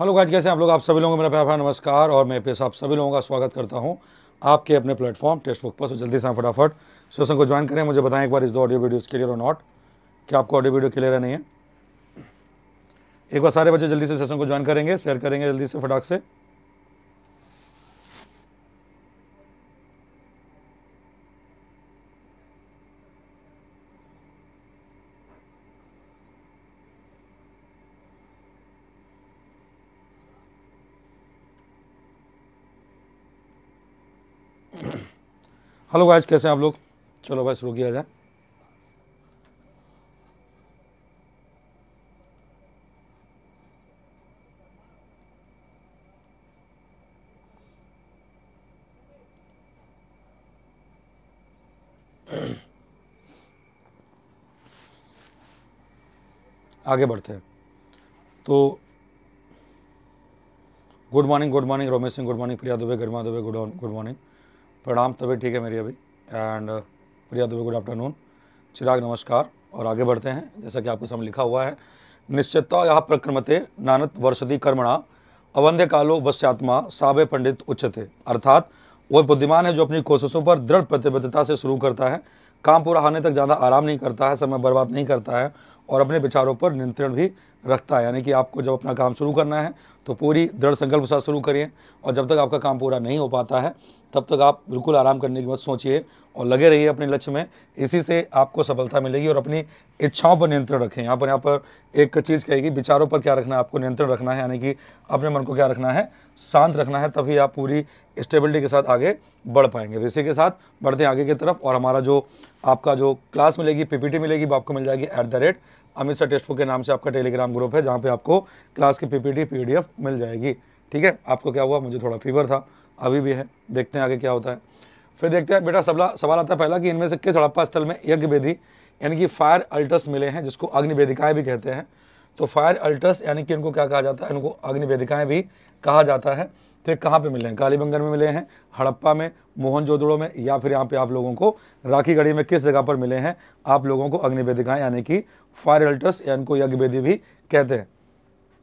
hello guys कैसे आप लोग आप सभी लोगों को मेरा प्यार नमस्कार और मैं पेश आप सभी लोगों का स्वागत करता हूं आपके अपने प्लेटफॉर्म टेस्ट बुक पर जल्दी से फटाफट सेशन को ज्वाइन करें मुझे बताएं एक बार इस दो ऑडियो वीडियो क्लियर और नॉट क्या आपको ऑडियो वीडियो क्लियर है नहीं है एक बार सारे बच्चे जल्दी से सेशन को ज्वाइन करेंगे शेयर करेंगे जल्दी से फटाक से हेलो गाइज कैसे आप लोग चलो भाई शुरू किया जाए आगे बढ़ते हैं तो good morning good morning Romesh Singh good morning Priya Dubey Garima Dubey good good morning प्रणाम तबीयत ठीक है मेरी अभी and uh, Priya Dubey good afternoon Chirag नमस्कार और आगे बढ़ते हैं जैसा कि आपके सामने लिखा हुआ है निश्चितता यह प्रक्रमते नानत वर्षदी कर्मणा अवंध्य कालो वश्यात्मा साबे पंडित उच्चते अर्थात वह बुद्धिमान है जो अपनी कोशिशों पर दृढ़ प्रतिबद्धता से शुरू करता है काम पूरा होने तक ज़्यादा आराम नहीं करता है समय बर्बाद नहीं करता है और अपने विचारों पर नियंत्रण भी रखता है यानी कि आपको जब अपना काम शुरू करना है तो पूरी दृढ़ संकल्प के साथ शुरू करिए और जब तक आपका काम पूरा नहीं हो पाता है तब तक आप बिल्कुल आराम करने की मत सोचिए और लगे रहिए अपने लक्ष्य में इसी से आपको सफलता मिलेगी और अपनी इच्छाओं पर नियंत्रण रखें यहाँ पर यहाँ पर एक चीज़ कहेगी विचारों पर क्या रखना है आपको नियंत्रण रखना है यानी कि अपने मन को क्या रखना है शांत रखना है तभी आप पूरी स्टेबिलिटी के साथ आगे बढ़ पाएंगे तो इसी के साथ बढ़ते हैं आगे की तरफ और हमारा जो आपका जो क्लास मिलेगी पी मिलेगी वो आपको मिल जाएगी at the rate Amit sir test book के नाम से आपका टेलीग्राम ग्रुप है जहाँ पे आपको क्लास की पीपीटी पीडीएफ मिल जाएगी ठीक है आपको क्या हुआ मुझे थोड़ा फीवर था अभी भी है देखते हैं आगे क्या होता है फिर देखते हैं बेटा सबला सवाल आता है पहला कि इनमें से किस हड़प्पा स्थल में यज्ञ वेदी यानी कि फायर अल्टस मिले हैं जिसको अग्निवेदिकाएँ भी कहते हैं तो फायर अल्टस यानी कि इनको क्या कहा जाता है इनको अग्निवेदिकाएँ भी कहा जाता है तो ये कहाँ पर मिले हैं कालीबंगन में मिले हैं हड़प्पा में मोहनजोदड़ो में या फिर यहाँ पे आप लोगों को राखी गढ़ी में किस जगह पर मिले हैं आप लोगों को अग्निवेदिकाएँ यानी कि फायर अल्टस या इनको यज्ञवेदी भी कहते हैं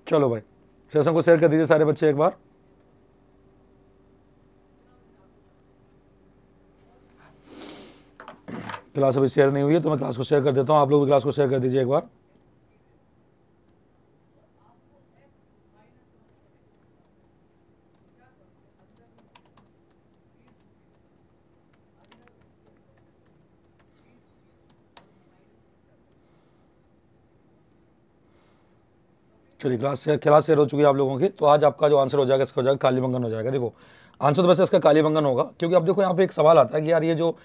चलो भाई सेशन को शेयर कर दीजिए सारे बच्चे एक बार क्लास अभी शेयर नहीं हुई है तो मैं क्लास को शेयर कर देता हूँ आप लोग भी क्लास को शेयर कर दीजिए एक बार चलिए क्लास क्लास शेयर हो चुकी है आप लोगों की तो आज आपका जो आंसर हो जाएगा इसका हो जाएगा काली बंगन हो जाएगा देखो आंसर तो वैसे इसका काली बंगन होगा क्योंकि आप देखो यहाँ पे एक सवाल आता है कि यार ये जो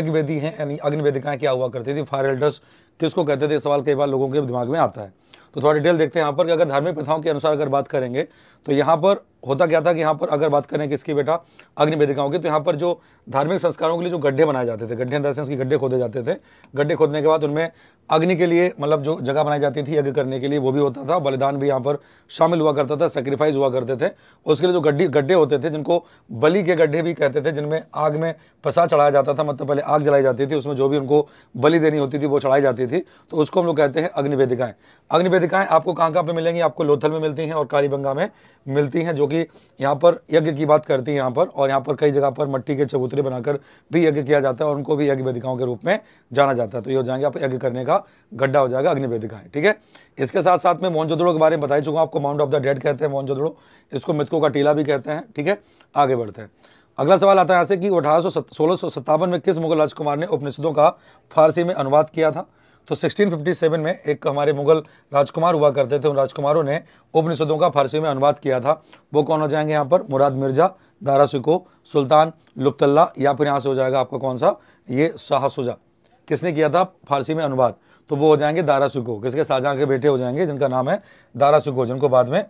एक वेदी हैं यानी अग्निवेदिकाएँ क्या हुआ करती थी फायर एल्डर्स किसको कहते थे सवाल कई बार लोगों के दिमाग में आता है तो थोड़ा डिटेल देखते हैं यहाँ पर कि अगर धार्मिक प्रथाओं के अनुसार अगर बात करेंगे तो यहाँ पर होता क्या था कि यहाँ पर अगर बात करें किसकी बेटा अग्निवेदिकाओं की तो यहाँ पर जो धार्मिक संस्कारों के लिए जो गड्ढे बनाए जाते थे गड्ढे अंदर से गड्ढे खोदे जाते थे गड्ढे खोदने के बाद उनमें अग्नि के लिए मतलब जो जगह बनाई जाती थी यज्ञ करने के लिए वो भी होता था बलिदान भी यहाँ पर शामिल हुआ करता था सेक्रीफाइस हुआ करते थे उसके लिए जो गड्ढे गड्ढे होते थे जिनको बलि के गड्ढे भी कहते थे जिनमें आग में प्रसाद चढ़ाया जाता था मतलब पहले आग जलाई जाती थी उसमें जो भी उनको बलि देनी होती थी वो चढ़ाई जाती थी तो उसको हम लोग कहते हैं अग्निवेदिकाएँ अग्निवेदिकाएँ आपको कहाँ कहाँ पर मिलेंगी आपको लोथल में मिलती हैं और कालीबंगा में मिलती हैं जो कि यहाँ पर यज्ञ की बात करती है यहाँ पर और यहाँ पर कई जगह पर मट्टी के चबूतरे बनाकर भी यज्ञ किया जाता है और उनको भी यज्ञ वेदिकाओं के रूप में जाना जाता है तो ये हो जाएंगे आप यज्ञ करने का गड्ढा हो जाएगा अग्निवेदिकाएं ठीक है इसके साथ साथ में मोहनजोदड़ो के बारे में बताई चुका हूँ आपको माउंट ऑफ द डेड कहते हैं मोहनजोदड़ो इसको मृतकों का टीला भी कहते हैं ठीक है आगे बढ़ते हैं अगला सवाल आता है यहाँ से कि अठारह सौ में किस मुगल राजकुमार ने उपनिषदों का फारसी में अनुवाद किया था तो 1657 में एक हमारे मुगल राजकुमार हुआ करते थे उन राजकुमारों ने उपनिषदों का फारसी में अनुवाद किया था वो कौन हो जाएंगे यहाँ पर मुराद मिर्जा दारा सिको सुल्तान लुप्तल्ला या फिर यहाँ से हो जाएगा आपका कौन सा ये शाहसुजा किसने किया था फारसी में अनुवाद तो वो हो जाएंगे दारा सिको किसके शाहजहाँ के बेटे हो जाएंगे जिनका नाम है दारा सिको जिनको बाद में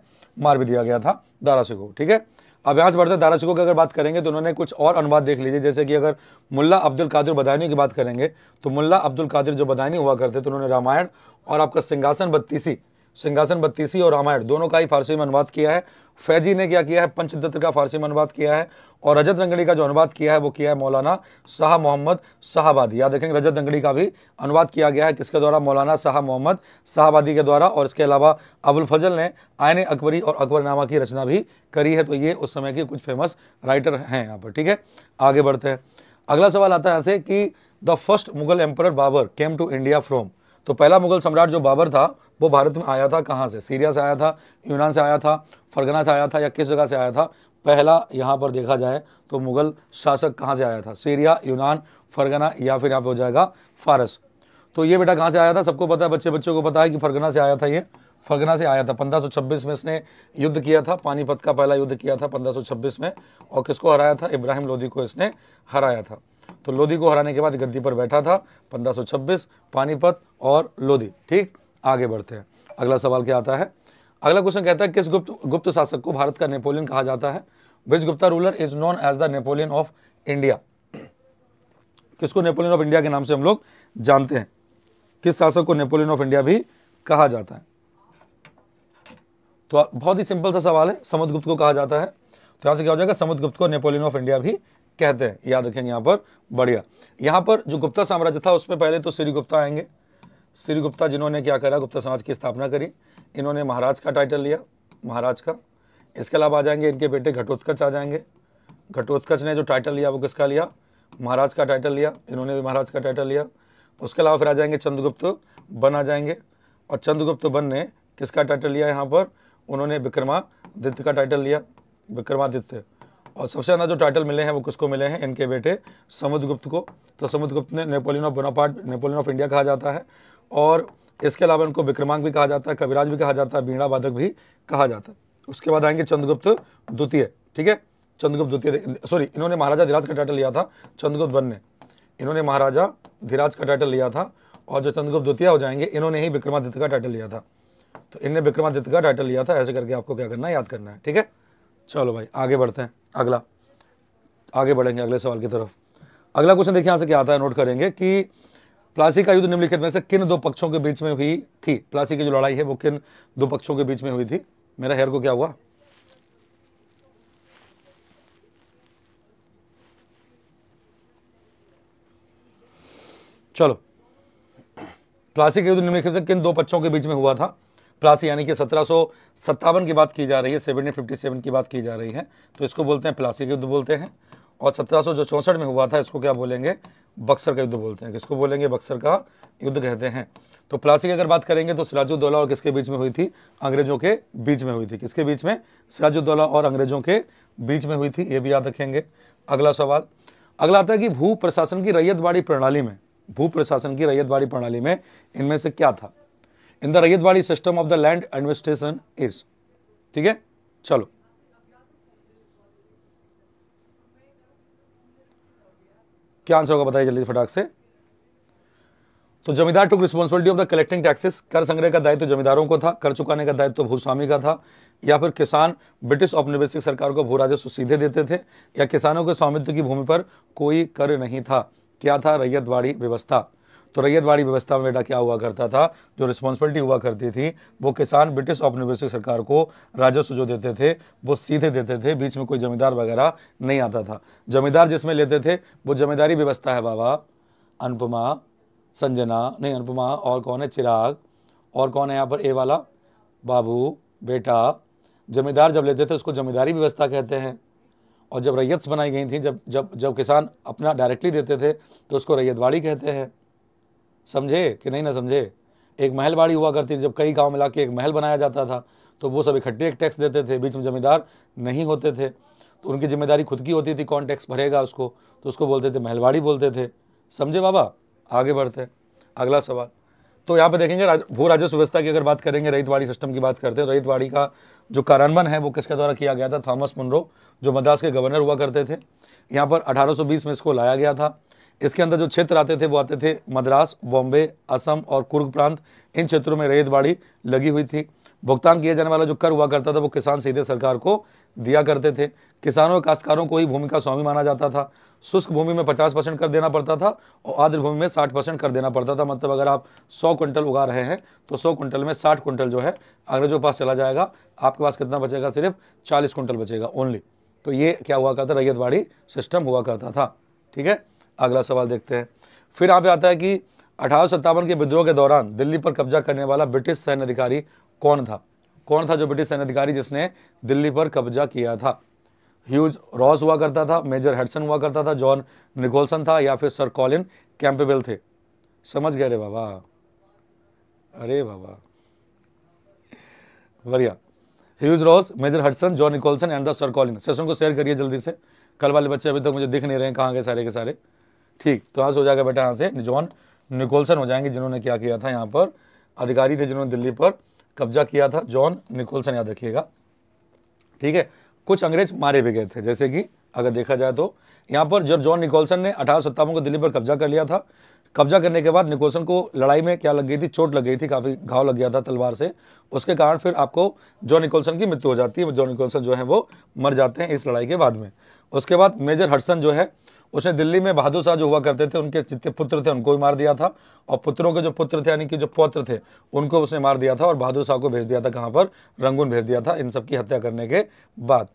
मार भी दिया गया था दारा सिको ठीक है अभ्यास बढ़ते दाराशिकों की अगर बात करेंगे तो उन्होंने कुछ और अनुवाद देख लीजिए जैसे कि अगर मुल्ला अब्दुल कादिर बदायनी की बात करेंगे तो मुल्ला अब्दुल कादिर जो बदायनी हुआ करते थे तो उन्होंने रामायण और आपका सिंहासन बत्तीसी सिंहासन बत्तीसी और रामायण दोनों का ही फारसी में अनुवाद किया है फैजी ने क्या किया है पंचदत्त का फारसी में अनुवाद किया है और रजत रंगड़ी का जो अनुवाद किया है वो किया है मौलाना शाह मोहम्मद शाहबादी याद रखेंगे रजत रंगड़ी का भी अनुवाद किया गया है किसके द्वारा मौलाना शाह मोहम्मद शाहबादी के द्वारा और इसके अलावा अबुल फजल ने आयन अकबरी और अकबरनामा की रचना भी करी है तो ये उस समय के कुछ फेमस राइटर हैं यहाँ पर ठीक है आगे बढ़ते हैं अगला सवाल आता है यहाँ से कि the first Mughal emperor Babur came to India from तो पहला मुगल सम्राट जो बाबर था वो भारत में आया था कहाँ से सीरिया से आया था यूनान से आया था फरगना से आया था या किस जगह से आया था पहला यहाँ पर देखा जाए तो मुगल शासक कहाँ से आया था सीरिया यूनान फरगना या फिर यहाँ पर हो जाएगा फारस तो ये बेटा कहाँ से आया था सबको पता है बच्चे बच्चों को पता है कि फरगना से आया था ये फरगना से आया था 1526 में इसने युद्ध किया था पानीपत का पहला युद्ध किया था 1526 में और किसको हराया था इब्राहिम लोधी को इसने हराया था तो लोधी को हराने के बाद गद्दी पर बैठा था 1526 पानीपत और लोधी ठीक आगे बढ़ते हैं अगला सवाल क्या आता है अगला क्वेश्चन कहता है किस गुप्त गुप्त शासक को भारत का नेपोलियन कहा जाता है which Gupta ruler is known as the Napoleon of India किसको नेपोलियन ऑफ इंडिया के नाम से हम लोग जानते हैं किस शासक को नेपोलियन ऑफ इंडिया भी कहा जाता है तो बहुत ही सिंपल सा सवाल है समुद्रगुप्त को कहा जाता है तो यहां से क्या हो जाएगा समुद्रगुप्त को नेपोलियन ऑफ इंडिया भी कहते हैं याद रखें यहाँ पर बढ़िया यहाँ पर जो गुप्ता साम्राज्य था उसमें पहले तो श्री गुप्ता आएंगे श्री गुप्ता जिन्होंने क्या करा गुप्ता समाज की स्थापना करी इन्होंने महाराज का टाइटल लिया महाराज का इसके अलावा आ जाएंगे इनके बेटे घटोत्कच आ जाएंगे घटोत्कच ने जो टाइटल लिया वो किसका लिया महाराज का टाइटल लिया इन्होंने भी महाराज का टाइटल लिया उसके अलावा फिर आ जाएंगे चंद्रगुप्त बन आ जाएंगे और चंद्रगुप्त बन ने किसका टाइटल लिया यहाँ पर उन्होंने विक्रमादित्य का टाइटल लिया विक्रमादित्य और सबसे ज़्यादा जो टाइटल मिले हैं वो किसको मिले हैं इनके बेटे समुद्रगुप्त को तो समुद्रगुप्त ने Napoleon of Bonaparte Napoleon of India कहा जाता है और इसके अलावा इनको विक्रमांक भी कहा जाता है कविराज भी कहा जाता है बीणा बाधक भी कहा जाता है उसके बाद आएंगे चंद्रगुप्त द्वितीय ठीक है चंद्रगुप्त द्वितीय सॉरी इन्होंने महाराजा धीराज का टाइटल लिया था चंद्रगुप्त वन ने इन्होंने महाराजा धीराज का टाइटल लिया था और जो चंद्रगुप्त द्वितीय हो जाएंगे इन्होंने ही विक्रमादित्य का टाइटल लिया था तो इनने विक्रमादित्य का टाइटल लिया था ऐसे करके आपको क्या करना है याद करना है ठीक है चलो भाई आगे बढ़ते हैं अगला आगे बढ़ेंगे अगले सवाल की तरफ अगला क्वेश्चन देखिए यहाँ से क्या आता है नोट करेंगे कि प्लासी का युद्ध निम्नलिखित में से किन दो पक्षों के बीच में हुई थी प्लासी की जो लड़ाई है वो किन दो पक्षों के बीच में हुई थी मेरा हेयर को क्या हुआ चलो प्लासी का युद्ध निम्नलिखित से किन दो पक्षों के बीच में हुआ था प्लस यानी कि सत्रह की बात की जा रही है सेवनटीन की बात की जा रही है तो इसको बोलते हैं प्लासी का युद्ध बोलते हैं और सत्रह जो चौंसठ में हुआ था इसको क्या बोलेंगे बक्सर का युद्ध बोलते हैं किसको बोलेंगे बक्सर का युद्ध कहते हैं तो प्लासी की अगर बात करेंगे तो सिराजुद्दौला और किसके बीच में हुई थी अंग्रेजों के बीच में हुई थी किसके बीच में सिराजुद्दौला और अंग्रेजों के बीच में हुई थी ये भी याद रखेंगे अगला सवाल अगला आता है कि भू प्रशासन की रैयतवाड़ी प्रणाली में भू प्रशासन की रैयतवाड़ी प्रणाली में इनमें से क्या था इन the ryotwari system of the land administration is ठीक है चलो क्या आंसर होगा बताइए जल्दी फटाक से तो zamindar took responsibility of the collecting taxes कर संग्रह का दायित्व तो जमींदारों को था कर चुकाने का दायित्व तो भूस्वामी का था या फिर किसान ब्रिटिश औपनिवेशिक सरकार को भू राजस्व सीधे देते थे या किसानों के स्वामित्व की भूमि पर कोई कर नहीं था क्या था रैयतवाड़ी व्यवस्था तो रैयतवाड़ी व्यवस्था में बेटा क्या हुआ करता था जो रिस्पॉन्सिबिलिटी हुआ करती थी वो किसान ब्रिटिश औपनिवेश सरकार को राजस्व जो देते थे वो सीधे देते थे बीच में कोई जमींदार वगैरह नहीं आता था जमींदार जिसमें लेते थे वो जमींदारी व्यवस्था है बाबा अनुपमा संजना नहीं अनुपमा और कौन है चिराग और कौन है यहाँ पर ए वाला बाबू बेटा जमींदार जब लेते थे उसको जमींदारी व्यवस्था कहते हैं और जब रैयत बनाई गई थी जब जब जब किसान अपना डायरेक्टली देते थे तो उसको रैयतवाड़ी कहते हैं समझे कि नहीं ना समझे एक महल बाड़ी हुआ करती थी जब कई गांव मिला के एक महल बनाया जाता था तो वो सब इकट्ठे एक टैक्स देते थे बीच में जमींदार नहीं होते थे तो उनकी जिम्मेदारी खुद की होती थी कौन टैक्स भरेगा उसको तो उसको बोलते थे महलवाड़ी बोलते थे समझे बाबा आगे बढ़ते अगला सवाल तो यहाँ पे देखेंगे राज, भू राजस्व व्यवस्था की अगर बात करेंगे रईतवाड़ी सिस्टम की बात करते हैं रईतवाड़ी का जो कार्यान्वयन है वो किसके द्वारा किया गया था थॉमस मुनरो जो मद्रास के गवर्नर हुआ करते थे यहाँ पर 1820 में इसको लाया गया था इसके अंदर जो क्षेत्र आते थे वो आते थे मद्रास बॉम्बे असम और कुर्ग प्रांत इन क्षेत्रों में रेत बाड़ी लगी हुई थी भुगतान किया जाने वाला जो कर हुआ करता था वो किसान सीधे सरकार को दिया करते थे किसानों और काश्तकारों को ही भूमि का स्वामी माना जाता था शुष्क भूमि में 50 परसेंट कर देना पड़ता था और आर्द्र भूमि में 60 परसेंट कर देना पड़ता था मतलब अगर आप 100 कुंटल उगा रहे हैं तो 100 कुंटल में 60 कुंटल जो है अंग्रेजों के पास चला जाएगा आपके पास कितना बचेगा सिर्फ चालीस कुंटल बचेगा ओनली तो ये क्या हुआ करता रैयत सिस्टम हुआ करता था ठीक है अगला सवाल देखते हैं फिर यहाँ पे आता है कि अठारह के विद्रोह के दौरान दिल्ली पर कब्जा करने वाला ब्रिटिश सैन्य अधिकारी कौन था कौन था जो ब्रिटिश सैन्य अधिकारी जिसने दिल्ली पर कब्जा किया था ह्यूज रॉस हुआ करता था मेजर हेडसन हुआ करता था जॉन निकोलसन था या फिर सर कॉलिन कैंपेबल थे समझ गए रे बाबा अरे बाबा बढ़िया Hugh Rose major Hudson John Nicholson and the sir Colin सेशन को शेयर करिए जल्दी से कल वाले बच्चे अभी तक मुझे दिख नहीं रहे हैं कहाँ गए सारे के सारे ठीक तो यहाँ से हो जाएगा बेटा यहाँ से जॉन निकोलसन हो जाएंगे जिन्होंने क्या किया था यहाँ पर अधिकारी थे जिन्होंने दिल्ली पर कब्जा किया था जॉन निकोलसन याद रखिएगा ठीक है कुछ अंग्रेज मारे भी गए थे जैसे कि अगर देखा जाए तो यहाँ पर जब जॉन निकोलसन ने अठारह को दिल्ली पर कब्जा कर लिया था कब्जा करने के बाद निकोलसन को लड़ाई में क्या लग गई थी चोट लग गई थी काफ़ी घाव लग गया था तलवार से उसके कारण फिर आपको जॉन निकोलसन की मृत्यु हो जाती है जॉन निकोलसन जो है वो मर जाते हैं इस लड़ाई के बाद में उसके बाद मेजर हटसन जो है उसने दिल्ली में बहादुर शाह जो हुआ करते थे उनके जितने पुत्र थे उनको भी मार दिया था और पुत्रों के जो पुत्र थे यानी कि जो पौत्र थे उनको उसने मार दिया था और बहादुर शाह को भेज दिया था कहाँ पर रंगून भेज दिया था इन सब की हत्या करने के बाद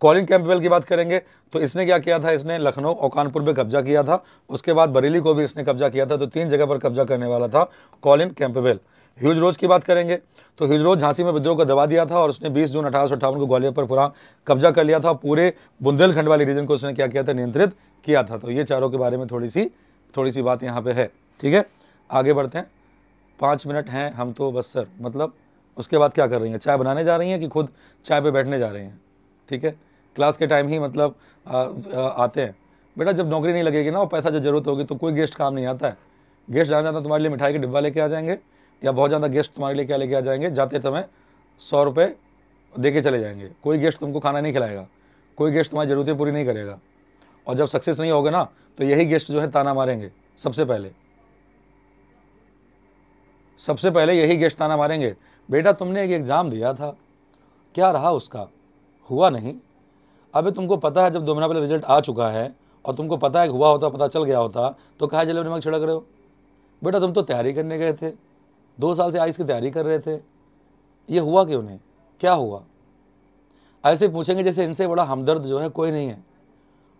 कॉलिन कैंपबेल की बात करेंगे तो इसने क्या किया था इसने लखनऊ और कानपुर पर कब्जा किया था उसके बाद बरेली को भी इसने कब्जा किया था तो तीन जगह पर कब्जा करने वाला था कॉलिन कैंपबेल ह्यूज रोज की बात करेंगे तो ह्यूज रोज झांसी में विद्रोह को दबा दिया था और उसने 20 जून अठारह को ग्वालियर पर पूरा कब्जा कर लिया था पूरे बुंदेलखंड वाले रीजन को उसने क्या किया था नियंत्रित किया था तो ये चारों के बारे में थोड़ी सी थोड़ी सी बात यहाँ पर है ठीक है आगे बढ़ते हैं पाँच मिनट हैं हम तो बस सर मतलब उसके बाद क्या कर रही हैं चाय बनाने जा रही हैं कि खुद चाय पर बैठने जा रही हैं ठीक है क्लास के टाइम ही मतलब आते हैं बेटा जब नौकरी नहीं लगेगी ना और पैसा जब जरूरत होगी तो कोई गेस्ट काम नहीं आता है गेस्ट जाना जाता तुम्हारे लिए मिठाई के डिब्बा लेके आ जाएंगे या बहुत ज़्यादा गेस्ट तुम्हारे लिए क्या लेके आ जाएंगे जाते तुम्हें सौ रुपये दे के चले जाएंगे कोई गेस्ट तुमको खाना नहीं खिलाएगा कोई गेस्ट तुम्हारी ज़रूरतें पूरी नहीं करेगा और जब सक्सेस नहीं होगा ना तो यही गेस्ट जो है ताना मारेंगे सबसे पहले सबसे पहले यही गेस्ट ताना मारेंगे बेटा तुमने एक एग्ज़ाम दिया था क्या रहा उसका हुआ नहीं अभी तुमको पता है जब दो महीना पहले रिजल्ट आ चुका है और तुमको पता है हुआ होता पता चल गया होता तो कहा जलेब दिमाग छिड़क रहे हो बेटा तुम तो तैयारी करने गए थे दो साल से आइस की तैयारी कर रहे थे ये हुआ क्यों नहीं क्या हुआ ऐसे पूछेंगे जैसे इनसे बड़ा हमदर्द जो है कोई नहीं है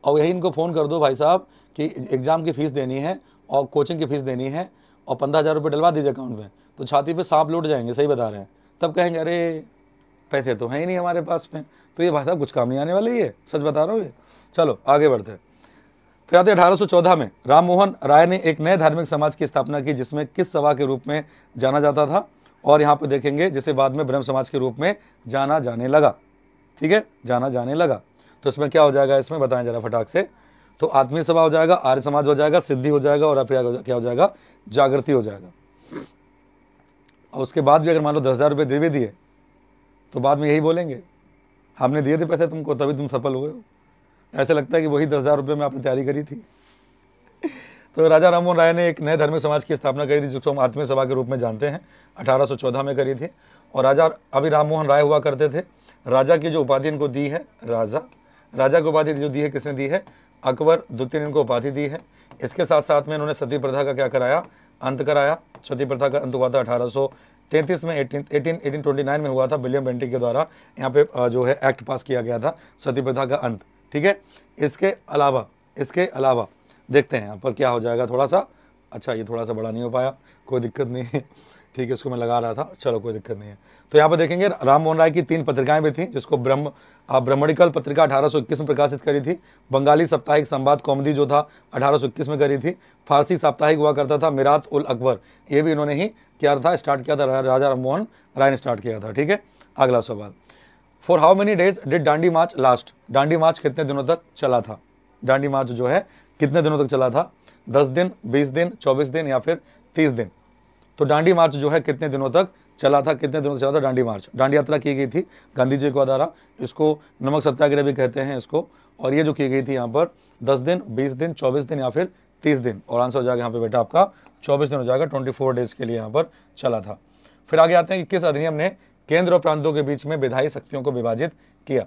और यही इनको फ़ोन कर दो भाई साहब कि एग्ज़ाम की फ़ीस देनी है और कोचिंग की फ़ीस देनी है और पंद्रह हज़ार रुपये डलवा दीजिए अकाउंट में तो छाती पे सांप लौट जाएंगे सही बता रहे हैं तब कहेंगे अरे पैसे तो हैं ही नहीं हमारे पास में तो ये भाई साहब कुछ काम नहीं आने वाले ही है सच बता रहा हूँ ये चलो आगे बढ़ते हैं फिर अठारह सौ चौदह में राम मोहन राय ने एक नए धार्मिक समाज की स्थापना की जिसमें किस सभा के रूप में जाना जाता था और यहाँ पर देखेंगे जिसे बाद में ब्रह्म समाज के रूप में जाना जाने लगा ठीक है जाना जाने लगा तो इसमें क्या हो जाएगा इसमें बताएं जरा फटाक से तो आत्मीय सभा हो जाएगा आर्य समाज हो जाएगा सिद्धि हो जाएगा और अप्रिया क्या हो जाएगा जागृति हो जाएगा और उसके बाद भी अगर मान लो दस हज़ार रुपये दे भी दिए तो बाद में यही बोलेंगे हमने दिए थे पैसे तुमको तभी तुम सफल हुए हो ऐसा लगता है कि वही दस हज़ार रुपये में आपने तैयारी करी थी तो राजा राममोहन राय ने एक नए धार्मिक समाज की स्थापना करी थी जिसको हम आत्मीय सभा के रूप में जानते हैं 1814 में करी थी और राजा अभी राममोहन राय हुआ करते थे राजा की जो उपाधि इनको दी है राजा राजा की उपाधि जो दी है किसने दी है अकबर द्वितीय ने इनको उपाधि दी है इसके साथ साथ में इन्होंने सती प्रथा का क्या कराया अंत कराया सती प्रथा का अंत हुआ था अठारह तैंतीस में eighteen eighteen eighteen twenty nine में हुआ था विलियम बेंटी के द्वारा यहाँ पे जो है एक्ट पास किया गया था सती प्रथा का अंत ठीक है इसके अलावा इसके अलावा देखते हैं यहाँ पर क्या हो जाएगा थोड़ा सा अच्छा ये थोड़ा सा बड़ा नहीं हो पाया कोई दिक्कत नहीं है ठीक है इसको मैं लगा रहा था चलो कोई दिक्कत नहीं है तो यहाँ पर देखेंगे राम मोहन राय की तीन पत्रिकाएं भी थी जिसको ब्रह्म ब्रह्मणिकल पत्रिका 1821 में प्रकाशित करी थी बंगाली साप्ताहिक संवाद कॉमेडी जो था 1821 में करी थी फारसी साप्ताहिक हुआ करता था मिरात उल अकबर ये भी इन्होंने ही किया था स्टार्ट किया था राजा राम राय ने स्टार्ट किया था ठीक है अगला सवाल for how many days did Dandi march last Dandi march कितने दिनों तक चला था डांडी मार्च जो है कितने दिनों तक चला था दस दिन बीस दिन चौबीस दिन या फिर तीस दिन तो डांडी मार्च जो है कितने दिनों तक चला था कितने दिनों चला था डांडी मार्च डांडी यात्रा की गई थी गांधी जी को द्वारा इसको नमक सत्याग्रह भी कहते हैं इसको और ये जो की गई थी यहाँ पर दस दिन बीस दिन चौबीस दिन या फिर तीस दिन और आंसर हो जाएगा यहाँ पे बेटा आपका चौबीस दिन हो जाएगा ट्वेंटी फोर डेज के लिए यहाँ पर चला था फिर आगे आते हैं कि किस अधिनियम ने केंद्र और प्रांतों के बीच में विधायी शक्तियों को विभाजित किया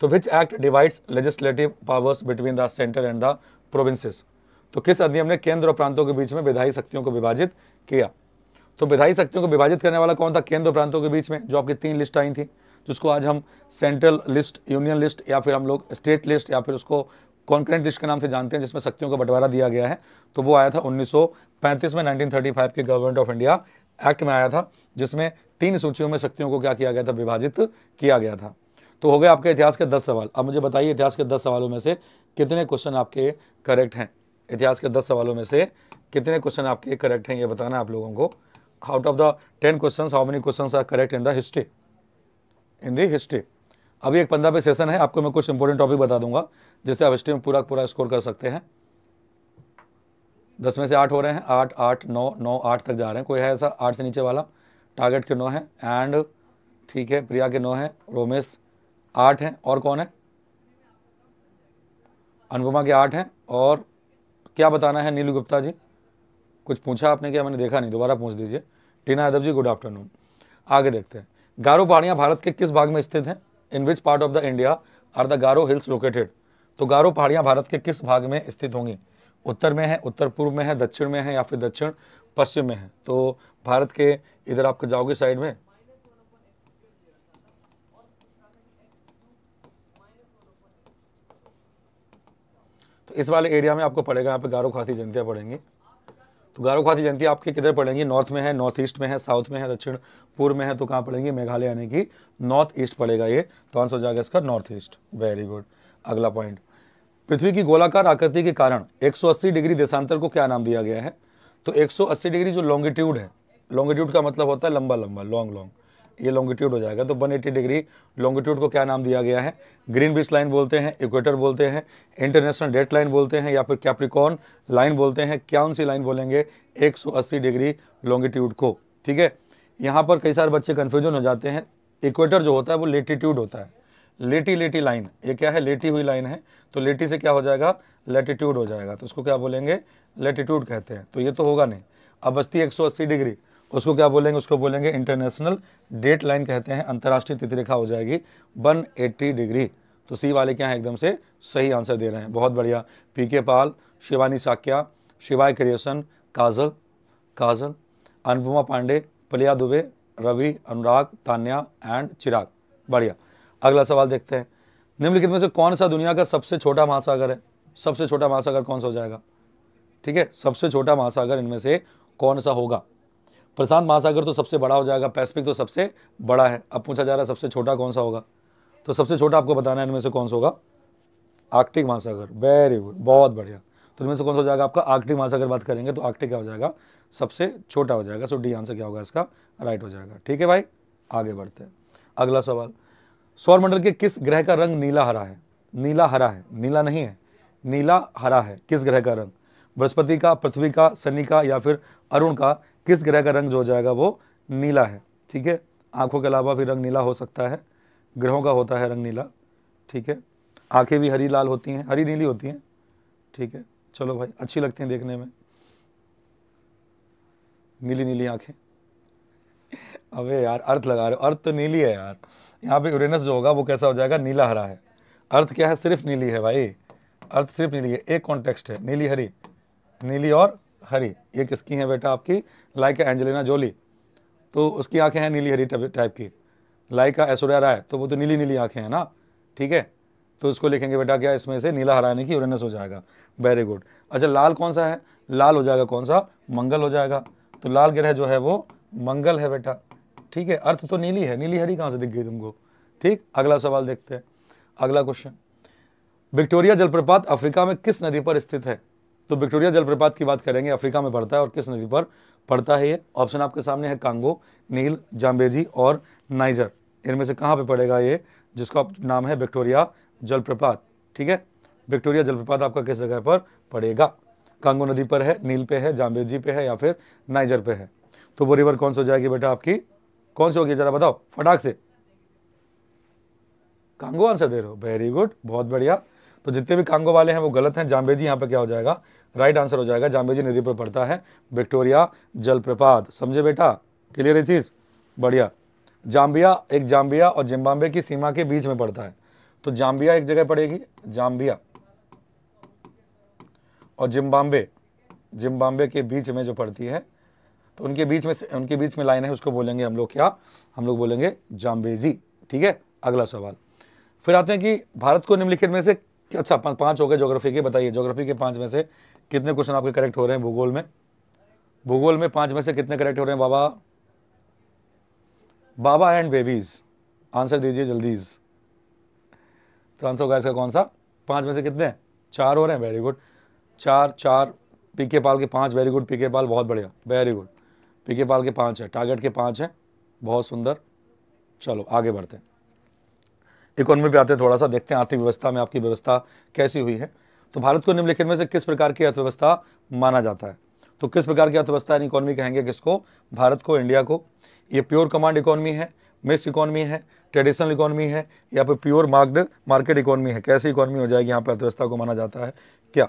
तो which act divides legislative powers between the centre and the provinces तो किस अधिनियम ने केंद्र और प्रांतों के बीच में विधायी शक्तियों को विभाजित किया तो विधायी शक्तियों को विभाजित करने वाला कौन था केंद्र और प्रांतों के बीच में जो आपकी तीन लिस्ट आई थी जिसको आज हम सेंट्रल लिस्ट यूनियन लिस्ट या फिर हम लोग स्टेट लिस्ट या फिर उसको कॉन्क्रेंट लिस्ट के नाम से जानते हैं जिसमें शक्तियों का बंटवारा दिया गया है तो वो आया था 1935 में 1935 के गवर्नमेंट ऑफ इंडिया एक्ट में आया था जिसमें तीन सूचियों में शक्तियों को क्या किया गया था विभाजित किया गया था तो हो गए आपके इतिहास के दस सवाल अब मुझे बताइए इतिहास के दस सवालों में से कितने क्वेश्चन आपके करेक्ट हैं इतिहास के दस सवालों में से कितने क्वेश्चन आपके करेक्ट हैं ये बताना आप लोगों को out of the ten question how many question are correct in the history in the history अभी एक पंद्रह पे सेशन है आपको मैं कुछ इंपॉर्टेंट टॉपिक बता दूंगा जिससे आप हिस्ट्री में पूरा पूरा स्कोर कर सकते हैं दस में से आठ हो रहे हैं आठ आठ नौ नौ आठ तक जा रहे हैं कोई है ऐसा आठ से नीचे वाला टारगेट के नौ है एंड ठीक है प्रिया के नौ है रोमेश आठ हैं और कौन है अनुपमा के आठ हैं और क्या बताना है नीलू गुप्ता जी कुछ पूछा आपने क्या मैंने देखा नहीं दोबारा पूछ दीजिए टीना यादव जी गुड आफ्टरनून आगे देखते हैं गारो पहाड़ियाँ भारत के किस भाग में स्थित हैं in which part of the India are the Garo hills located तो गारो पहाड़ियाँ भारत के किस भाग में स्थित होंगी उत्तर में है उत्तर पूर्व में है दक्षिण में है या फिर दक्षिण पश्चिम में है तो भारत के इधर आपको जाओगे साइड में तो इस वाले एरिया में आपको पड़ेगा यहाँ पे गारो खाती जयंतियाँ पड़ेंगी तो गारो खाती जयंती आपकी किधर पड़ेंगी नॉर्थ में है नॉर्थ ईस्ट में है साउथ में है दक्षिण पूर्व में है तो कहाँ पड़ेंगी मेघालय यानी कि नॉर्थ ईस्ट पड़ेगा ये तो आंसर हो जाएगा इसका नॉर्थ ईस्ट वेरी गुड अगला पॉइंट पृथ्वी की गोलाकार आकृति के कारण 180 डिग्री देशांतर को क्या नाम दिया गया है तो 180 डिग्री जो लॉन्गिट्यूड है लॉन्गिट्यूड का मतलब होता है लंबा लंबा लॉन्ग लॉन्ग ये लॉन्गिट्यूड हो जाएगा तो 180 डिग्री लॉन्गिट्यूड को क्या नाम दिया गया है ग्रीन बीच लाइन बोलते हैं इक्वेटर बोलते हैं इंटरनेशनल डेट लाइन बोलते हैं या फिर कैप्रिकॉन लाइन बोलते हैं क्या सी लाइन बोलेंगे एक डिग्री लॉन्गिट्यूड को ठीक है यहाँ पर कई सारे बच्चे कन्फ्यूजन हो जाते हैं इक्वेटर जो होता है वो लेटीट्यूड होता है लेटी लेटी लाइन ये क्या है लेटी हुई लाइन है तो लेटी से क्या हो जाएगा लेटीट्यूड हो जाएगा तो उसको क्या बोलेंगे लेटीट्यूड कहते हैं तो ये तो होगा नहीं अब बस्ती 180 डिग्री उसको क्या बोलेंगे उसको बोलेंगे इंटरनेशनल डेट लाइन कहते हैं अंतर्राष्ट्रीय तिथि रेखा हो जाएगी 180 डिग्री तो सी वाले क्या है एकदम से सही आंसर दे रहे हैं बहुत बढ़िया पी के पाल शिवानी साक्या शिवाय क्रिएशन काजल काजल अनुपमा पांडे प्रिया दुबे रवि अनुराग तान्या एंड चिराग बढ़िया अगला सवाल देखते हैं निम्नलिखित में से कौन सा दुनिया का सबसे छोटा महासागर है सबसे छोटा महासागर कौन सा हो जाएगा ठीक है सबसे छोटा महासागर इनमें से कौन सा होगा प्रशांत महासागर तो सबसे बड़ा हो जाएगा पैसिफिक तो सबसे बड़ा है अब पूछा जा रहा है सबसे छोटा कौन सा होगा तो सबसे छोटा आपको बताना है इनमें से कौन सा होगा आर्कटिक महासागर वेरी गुड बहुत बढ़िया तो इनमें से कौन सा हो जाएगा आपका आर्कटिक महासागर बात करेंगे तो आर्कटिक क्या हो जाएगा सबसे छोटा हो जाएगा सो डी आंसर क्या होगा इसका राइट हो जाएगा ठीक है भाई आगे बढ़ते हैं अगला सवाल सौरमंडल के किस ग्रह का रंग नीला हरा है नीला हरा है नीला नहीं है नीला हरा है किस ग्रह का रंग बृहस्पति का पृथ्वी का शनि का या फिर अरुण का किस ग्रह का रंग जो हो जाएगा वो नीला है ठीक है आंखों के अलावा भी रंग नीला हो सकता है ग्रहों का होता है रंग नीला ठीक है आंखें भी हरी लाल होती हैं हरी नीली होती हैं ठीक है चलो भाई अच्छी लगती हैं देखने में नीली नीली आंखें अबे यार अर्थ लगा रहे हो अर्थ तो नीली है यार यहाँ पे यूरेनस जो होगा वो कैसा हो जाएगा नीला हरा है अर्थ क्या है सिर्फ नीली है भाई अर्थ सिर्फ नीली है एक कॉन्टेक्स्ट है नीली हरी नीली और हरी ये किसकी है बेटा आपकी लाइका एंजेलिना जोली तो उसकी आंखें हैं नीली हरी टाइप की लाइका ऐश्वर्या राय तो वो तो नीली नीली आंखें हैं ना ठीक है तो उसको लिखेंगे बेटा क्या इसमें से नीला हराने की यूरेनस हो जाएगा वेरी गुड अच्छा लाल कौन सा है लाल हो जाएगा कौन सा मंगल हो जाएगा तो लाल ग्रह जो है वो मंगल है बेटा ठीक है अर्थ तो नीली है नीली हरी कहाँ से दिख गई तुमको ठीक अगला सवाल देखते हैं अगला क्वेश्चन विक्टोरिया जलप्रपात अफ्रीका में किस नदी पर स्थित है तो विक्टोरिया जलप्रपात की बात करेंगे अफ्रीका में पड़ता है और किस नदी पर पड़ता है ये ऑप्शन आपके सामने है कांगो नील जाम्बेजी और नाइजर इनमें से कहाँ पर पड़ेगा ये जिसका नाम है विक्टोरिया जलप्रपात ठीक है विक्टोरिया जलप्रपात आपका किस जगह पर पड़ेगा कांगो नदी पर है नील पे है जाम्बेजी पे है या फिर नाइजर पे है तो वो रिवर कौन सा हो जाएगी बेटा आपकी कौन सी होगी जरा बताओ फटाक से कांगो आंसर दे रहे हो वेरी गुड बहुत बढ़िया तो जितने भी कांगो वाले हैं वो गलत हैं जाम्बेजी यहाँ पर क्या हो जाएगा राइट आंसर हो जाएगा जाम्बेजी नदी पर पड़ता है विक्टोरिया जलप्रपात समझे बेटा क्लियर है चीज़ बढ़िया जाम्बिया एक जाम्बिया और जिम्बाब्वे की सीमा के बीच में पड़ता है तो जाम्बिया एक जगह पड़ेगी जाम्बिया और जिम्बाब्वे जिम्बाब्वे के बीच में जो पड़ती है तो उनके बीच में उनके बीच में लाइन है उसको बोलेंगे हम लोग क्या हम लोग बोलेंगे जाम्बेजी ठीक है अगला सवाल फिर आते हैं कि भारत को निम्नलिखित में से अच्छा पाँच हो गए ज्योग्राफी के बताइए ज्योग्राफी के पाँच में से कितने क्वेश्चन आपके करेक्ट हो रहे हैं भूगोल में भूगोल में पाँच में से कितने करेक्ट हो रहे हैं बाबा बाबा एंड बेबीज आंसर दीजिए जल्दीज तो आंसर होगा इसका कौन सा पाँच में से कितने चार हो रहे हैं वेरी गुड चार चार पी के पाल के पाँच वेरी गुड पी के पाल बहुत बढ़िया वेरी गुड पीके पाल के पाँच है टारगेट के पाँच है बहुत सुंदर चलो आगे बढ़ते हैं इकोनॉमी पे आते हैं थोड़ा सा देखते हैं आर्थिक व्यवस्था में आपकी व्यवस्था कैसी हुई है तो भारत को निम्नलिखित में से किस प्रकार की अर्थव्यवस्था माना जाता है तो किस प्रकार की अर्थव्यवस्था यानी इकोनॉमी कहेंगे किसको भारत को इंडिया को ये प्योर कमांड इकोनॉमी है मिस इकोनॉमी है ट्रेडिशनल इकोनॉमी है या फिर प्योर मार्क्ड मार्केट इकोनॉमी है कैसी इकोनॉमी हो जाएगी यहाँ पर अर्थव्यवस्था को माना जाता है क्या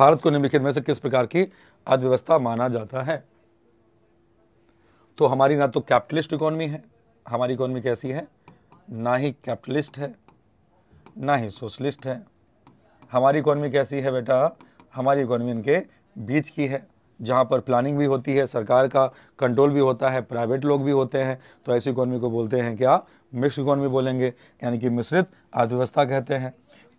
भारत को निम्नलिखित में से किस प्रकार की अर्थव्यवस्था माना जाता है तो हमारी ना तो कैपिटलिस्ट इकोनॉमी है हमारी इकोनॉमी कैसी है ना ही कैपिटलिस्ट है ना ही सोशलिस्ट है हमारी इकोनॉमी कैसी है बेटा हमारी इकोनॉमी इनके बीच की है जहाँ पर प्लानिंग भी होती है सरकार का कंट्रोल भी होता है प्राइवेट लोग भी होते हैं तो ऐसी इकोनॉमी को बोलते हैं क्या मिक्स इकोनॉमी बोलेंगे यानी कि मिश्रित अर्थव्यवस्था कहते हैं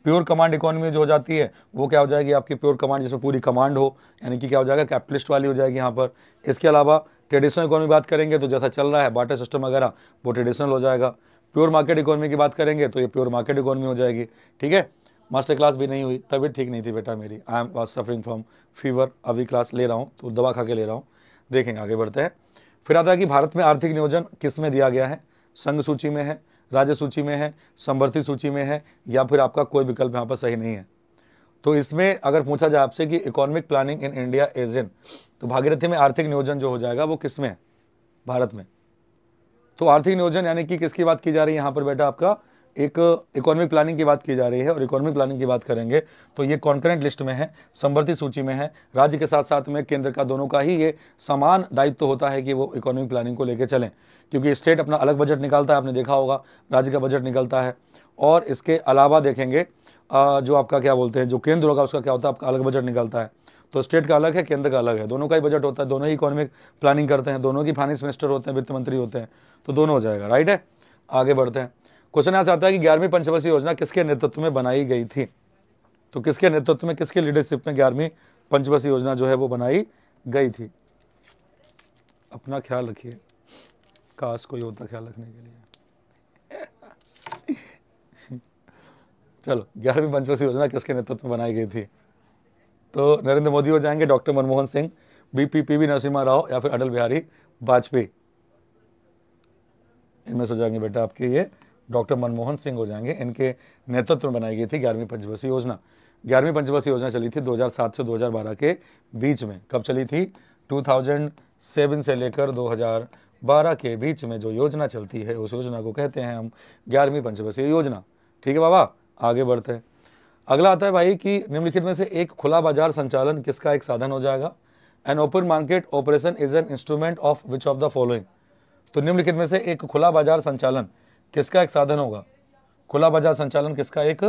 प्योर कमांड इकोनॉमी जो हो जाती है वो क्या हो जाएगी आपकी प्योर कमांड जिसमें पूरी कमांड हो यानी कि क्या हो जाएगा कैपिटलिस्ट वाली हो जाएगी यहाँ पर इसके अलावा ट्रेडिशनल इकोनॉमी बात करेंगे तो जैसा चल रहा है बाटर सिस्टम वगैरह वो ट्रेडिशनल हो जाएगा प्योर मार्केट इकोनॉमी की बात करेंगे तो ये प्योर मार्केट इकोनॉमी हो जाएगी ठीक है मास्टर क्लास भी नहीं हुई तबीयत ठीक नहीं थी बेटा मेरी I am was suffering from fever अभी क्लास ले रहा हूँ तो दवा खा के ले रहा हूँ देखेंगे आगे बढ़ते हैं फिर आता है कि भारत में आर्थिक नियोजन किस में दिया गया है संघ सूची में है राज्य सूची में है समवर्ती सूची में है या फिर आपका कोई विकल्प यहाँ पर सही नहीं है तो इसमें अगर पूछा जाए आपसे कि economic planning in India as in तो भागीरथी में आर्थिक नियोजन जो हो जाएगा वो किस में है भारत में तो आर्थिक नियोजन यानी कि किसकी बात की जा रही है यहाँ पर बेटा आपका एक इकोनॉमिक प्लानिंग की बात की जा रही है और इकोनॉमिक प्लानिंग की बात करेंगे तो ये कॉन्करेंट लिस्ट में है संवर्धित सूची में है राज्य के साथ साथ में केंद्र का दोनों का ही ये समान दायित्व तो होता है कि वो इकोनॉमिक प्लानिंग को लेकर चलें क्योंकि स्टेट अपना अलग बजट निकालता है आपने देखा होगा राज्य का बजट निकलता है और इसके अलावा देखेंगे जो आपका क्या बोलते हैं जो केंद्र होगा उसका क्या होता है आपका अलग बजट निकलता है तो स्टेट का अलग है केंद्र का अलग है दोनों का ही बजट होता है दोनों ही इकोनॉमिक प्लानिंग करते हैं दोनों की फाइनेंस मिनिस्टर होते हैं वित्त मंत्री होते हैं तो दोनों हो जाएगा राइट है आगे बढ़ते हैं क्वेश्चन ऐसा आता है कि ग्यारहवीं पंचवर्षीय योजना किसके नेतृत्व में बनाई गई थी तो किसके नेतृत्व में किसके लीडरशिप में ग्यारहवीं पंचवर्षीय योजना जो है वो बनाई गई थी अपना ख्याल रखिए काश कोई होता ख्याल रखने के लिए चलो ग्यारहवीं पंचवर्षीय योजना किसके नेतृत्व में बनाई गई थी तो नरेंद्र मोदी हो जाएंगे doctor Manmohan Singh B P P Narasimha Rao या फिर अटल बिहारी वाजपेयी इनमें से हो जाएंगे बेटा आपके ये डॉक्टर मनमोहन सिंह हो जाएंगे इनके नेतृत्व में बनाई गई थी ग्यारहवीं पंचवर्षीय योजना ग्यारहवीं पंचवर्षीय योजना चली थी 2007 से 2012 के बीच में कब चली थी 2007 से लेकर 2012 के बीच में जो योजना चलती है उस योजना को कहते हैं हम ग्यारहवीं पंचवर्षीय योजना ठीक है बाबा आगे बढ़ते हैं अगला आता है भाई कि निम्नलिखित में से एक खुला बाजार संचालन किसका एक साधन हो जाएगा an open market operation is an instrument of which of the following तो निम्नलिखित में से एक खुला बाजार संचालन किसका एक साधन होगा खुला बाजार संचालन किसका एक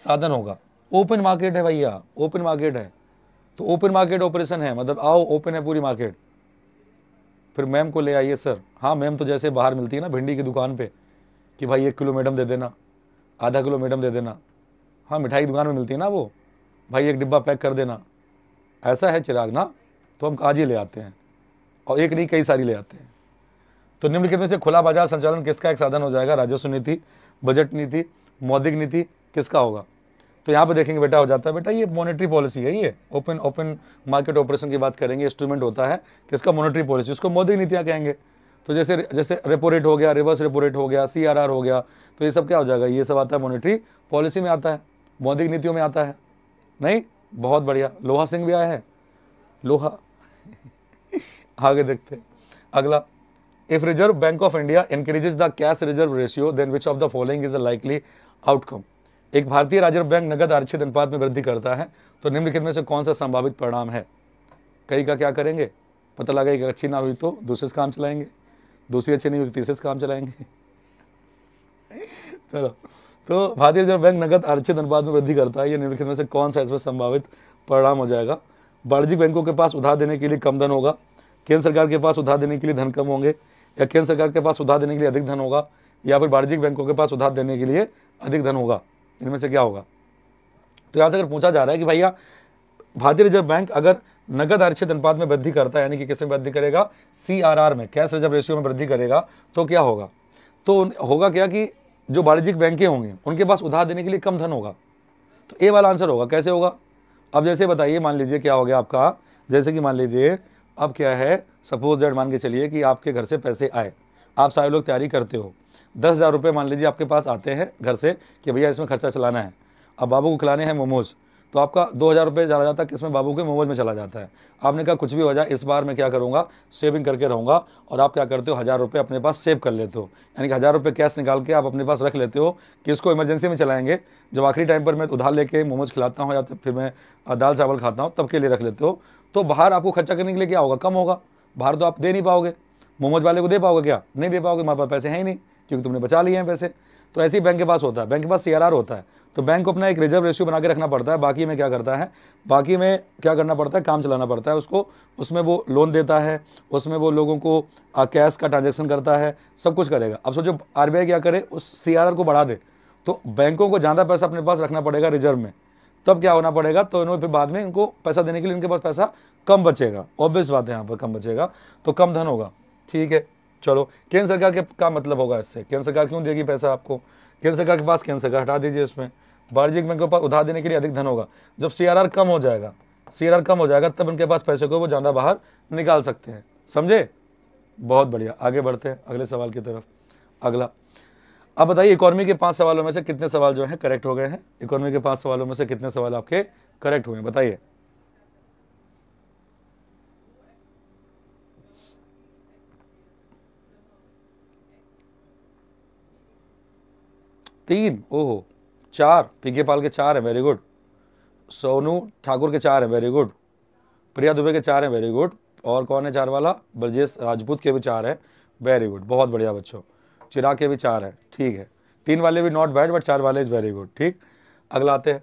साधन होगा ओपन मार्केट है भैया ओपन मार्केट है तो ओपन मार्केट ऑपरेशन है मतलब आओ ओपन है पूरी मार्केट फिर मैम को ले आइए सर हाँ मैम तो जैसे बाहर मिलती है ना भिंडी की दुकान पे कि भाई एक किलो मैडम दे देना आधा किलो मैडम दे देना हाँ मिठाई की दुकान में मिलती है ना वो भाई एक डिब्बा पैक कर देना ऐसा है चिराग ना तो हम काजी ले आते हैं और एक नहीं कई सारी ले आते हैं तो निम्नलिखित में से खुला बाजार संचालन किसका एक साधन हो जाएगा राजस्व नीति बजट नीति मौद्रिक नीति किसका होगा तो यहाँ पर देखेंगे बेटा हो जाता है बेटा ये मॉनेटरी पॉलिसी है ये ओपन ओपन मार्केट ऑपरेशन की बात करेंगे इंस्ट्रूमेंट होता है किसका मॉनेटरी पॉलिसी उसको मौद्रिक नीतियाँ कहेंगे तो जैसे जैसे रेपो रेट हो गया रिवर्स रेपो रेट हो गया सी हो गया तो ये सब क्या हो जाएगा ये सब आता है मॉनेटरी पॉलिसी में आता है बौद्धिक नीतियों में आता है नहीं बहुत बढ़िया लोहा सिंह भी आया है लोहा आगे देखते अगला if reserve bank of India encourages the cash reserve ratio then which of the following is a likely outcome एक भारतीय रिजर्व बैंक नगद आरक्षित अनुपात में वृद्धि करता है तो निम्नलिखित में से कौन सा संभावित परिणाम है कई का क्या करेंगे पता लगा एक अच्छी ना हुई तो दूसरे से काम चलाएंगे दूसरी अच्छी नहीं हुई तो तीसरे से काम चलाएंगे चलो तो भारतीय रिजर्व बैंक नगद अर्चित अनुपात में वृद्धि करता है ये निम्नलिखित में से कौन सा इसमें संभावित परिणाम हो जाएगा वाणिज्यिक बैंकों के पास उधार देने के लिए कम धन होगा केंद्र सरकार के पास उधार देने के लिए धन कम होंगे या केंद्र सरकार के पास उधार देने के लिए अधिक धन होगा या फिर वाणिज्यिक बैंकों के पास उधार देने के लिए अधिक धन होगा इनमें से क्या होगा तो यहाँ से अगर पूछा जा रहा है कि भैया भारतीय रिजर्व बैंक अगर नगद आरक्षित अनुपात में वृद्धि करता है यानी कि किस में वृद्धि करेगा आर में कैश रिजर्व रेशियो में वृद्धि करेगा तो क्या होगा तो होगा क्या कि जो वाणिज्यिक बैंकें होंगे उनके पास उधार देने के लिए कम धन होगा तो ए वाला आंसर होगा कैसे होगा अब जैसे बताइए मान लीजिए क्या हो गया आपका जैसे कि मान लीजिए अब क्या है सपोज डेट मान के चलिए कि आपके घर से पैसे आए आप सारे लोग तैयारी करते हो दस हज़ार रुपये मान लीजिए आपके पास आते हैं घर से कि भैया इसमें खर्चा चलाना है अब बाबू को खिलाने हैं मोमोज़ तो आपका दो हज़ार रुपये चला जाता है किसमें बाबू के मोमोज में चला जाता है आपने कहा कुछ भी हो जाए इस बार मैं क्या करूँगा सेविंग करके रहूँगा और आप क्या करते हो हज़ार रुपये अपने पास सेव कर लेते हो यानी कि हज़ार रुपये कैश निकाल के आप अपने पास रख लेते हो कि इसको इमरजेंसी में चलाएंगे जब आखिरी टाइम पर मैं उधार लेके मोमोज खिलाता हूँ या तो फिर मैं दाल चावल खाता हूँ तब के लिए रख लेते हो तो बाहर आपको खर्चा करने के लिए क्या होगा कम होगा बाहर तो आप दे नहीं पाओगे मोमोज वाले को दे पाओगे क्या नहीं दे पाओगे हमारे पास पैसे हैं ही नहीं क्योंकि तुमने बचा लिए हैं पैसे तो ऐसे ही बैंक के पास होता है बैंक के पास सी होता है तो बैंक को अपना एक रिजर्व रेशियो बना के रखना पड़ता है बाकी में क्या करता है बाकी में क्या करना पड़ता है काम चलाना पड़ता है उसको उसमें वो लोन देता है उसमें वो लोगों को कैश का ट्रांजेक्शन करता है सब कुछ करेगा अब सोचो आर क्या करे उस सी को बढ़ा दे तो बैंकों को ज़्यादा पैसा अपने पास रखना पड़ेगा रिजर्व में तब क्या होना पड़ेगा तो इन्होंने फिर बाद में इनको पैसा देने के लिए इनके पास पैसा कम बचेगा ऑब्वियस बात है यहाँ पर कम बचेगा तो कम धन होगा ठीक है चलो केंद्र सरकार के का मतलब होगा इससे केंद्र सरकार क्यों देगी पैसा आपको केंद्र सरकार के पास केंद्र सरकार हटा दीजिए इसमें वाणिज्यिक बैंकों पर उधार देने के लिए अधिक धन होगा जब सी कम हो जाएगा सी कम हो जाएगा तब उनके पास पैसे को वो ज़्यादा बाहर निकाल सकते हैं समझे बहुत बढ़िया आगे बढ़ते हैं अगले सवाल की तरफ अगला अब बताइए इकोनॉमी के पांच सवालों में से कितने सवाल जो हैं करेक्ट हो गए हैं इकोनॉमी के पांच सवालों में से कितने सवाल आपके करेक्ट हुए हैं बताइए तीन ओहो चार के पाल के चार हैं वेरी गुड सोनू ठाकुर के चार हैं वेरी गुड प्रिया दुबे के चार हैं वेरी गुड और कौन है चार वाला ब्रजेश राजपूत के भी चार हैं वेरी गुड बहुत बढ़िया बच्चों चिराग के भी चार हैं ठीक है तीन वाले भी नॉट बैड बट चार वाले इज़ वेरी गुड ठीक अगला आते हैं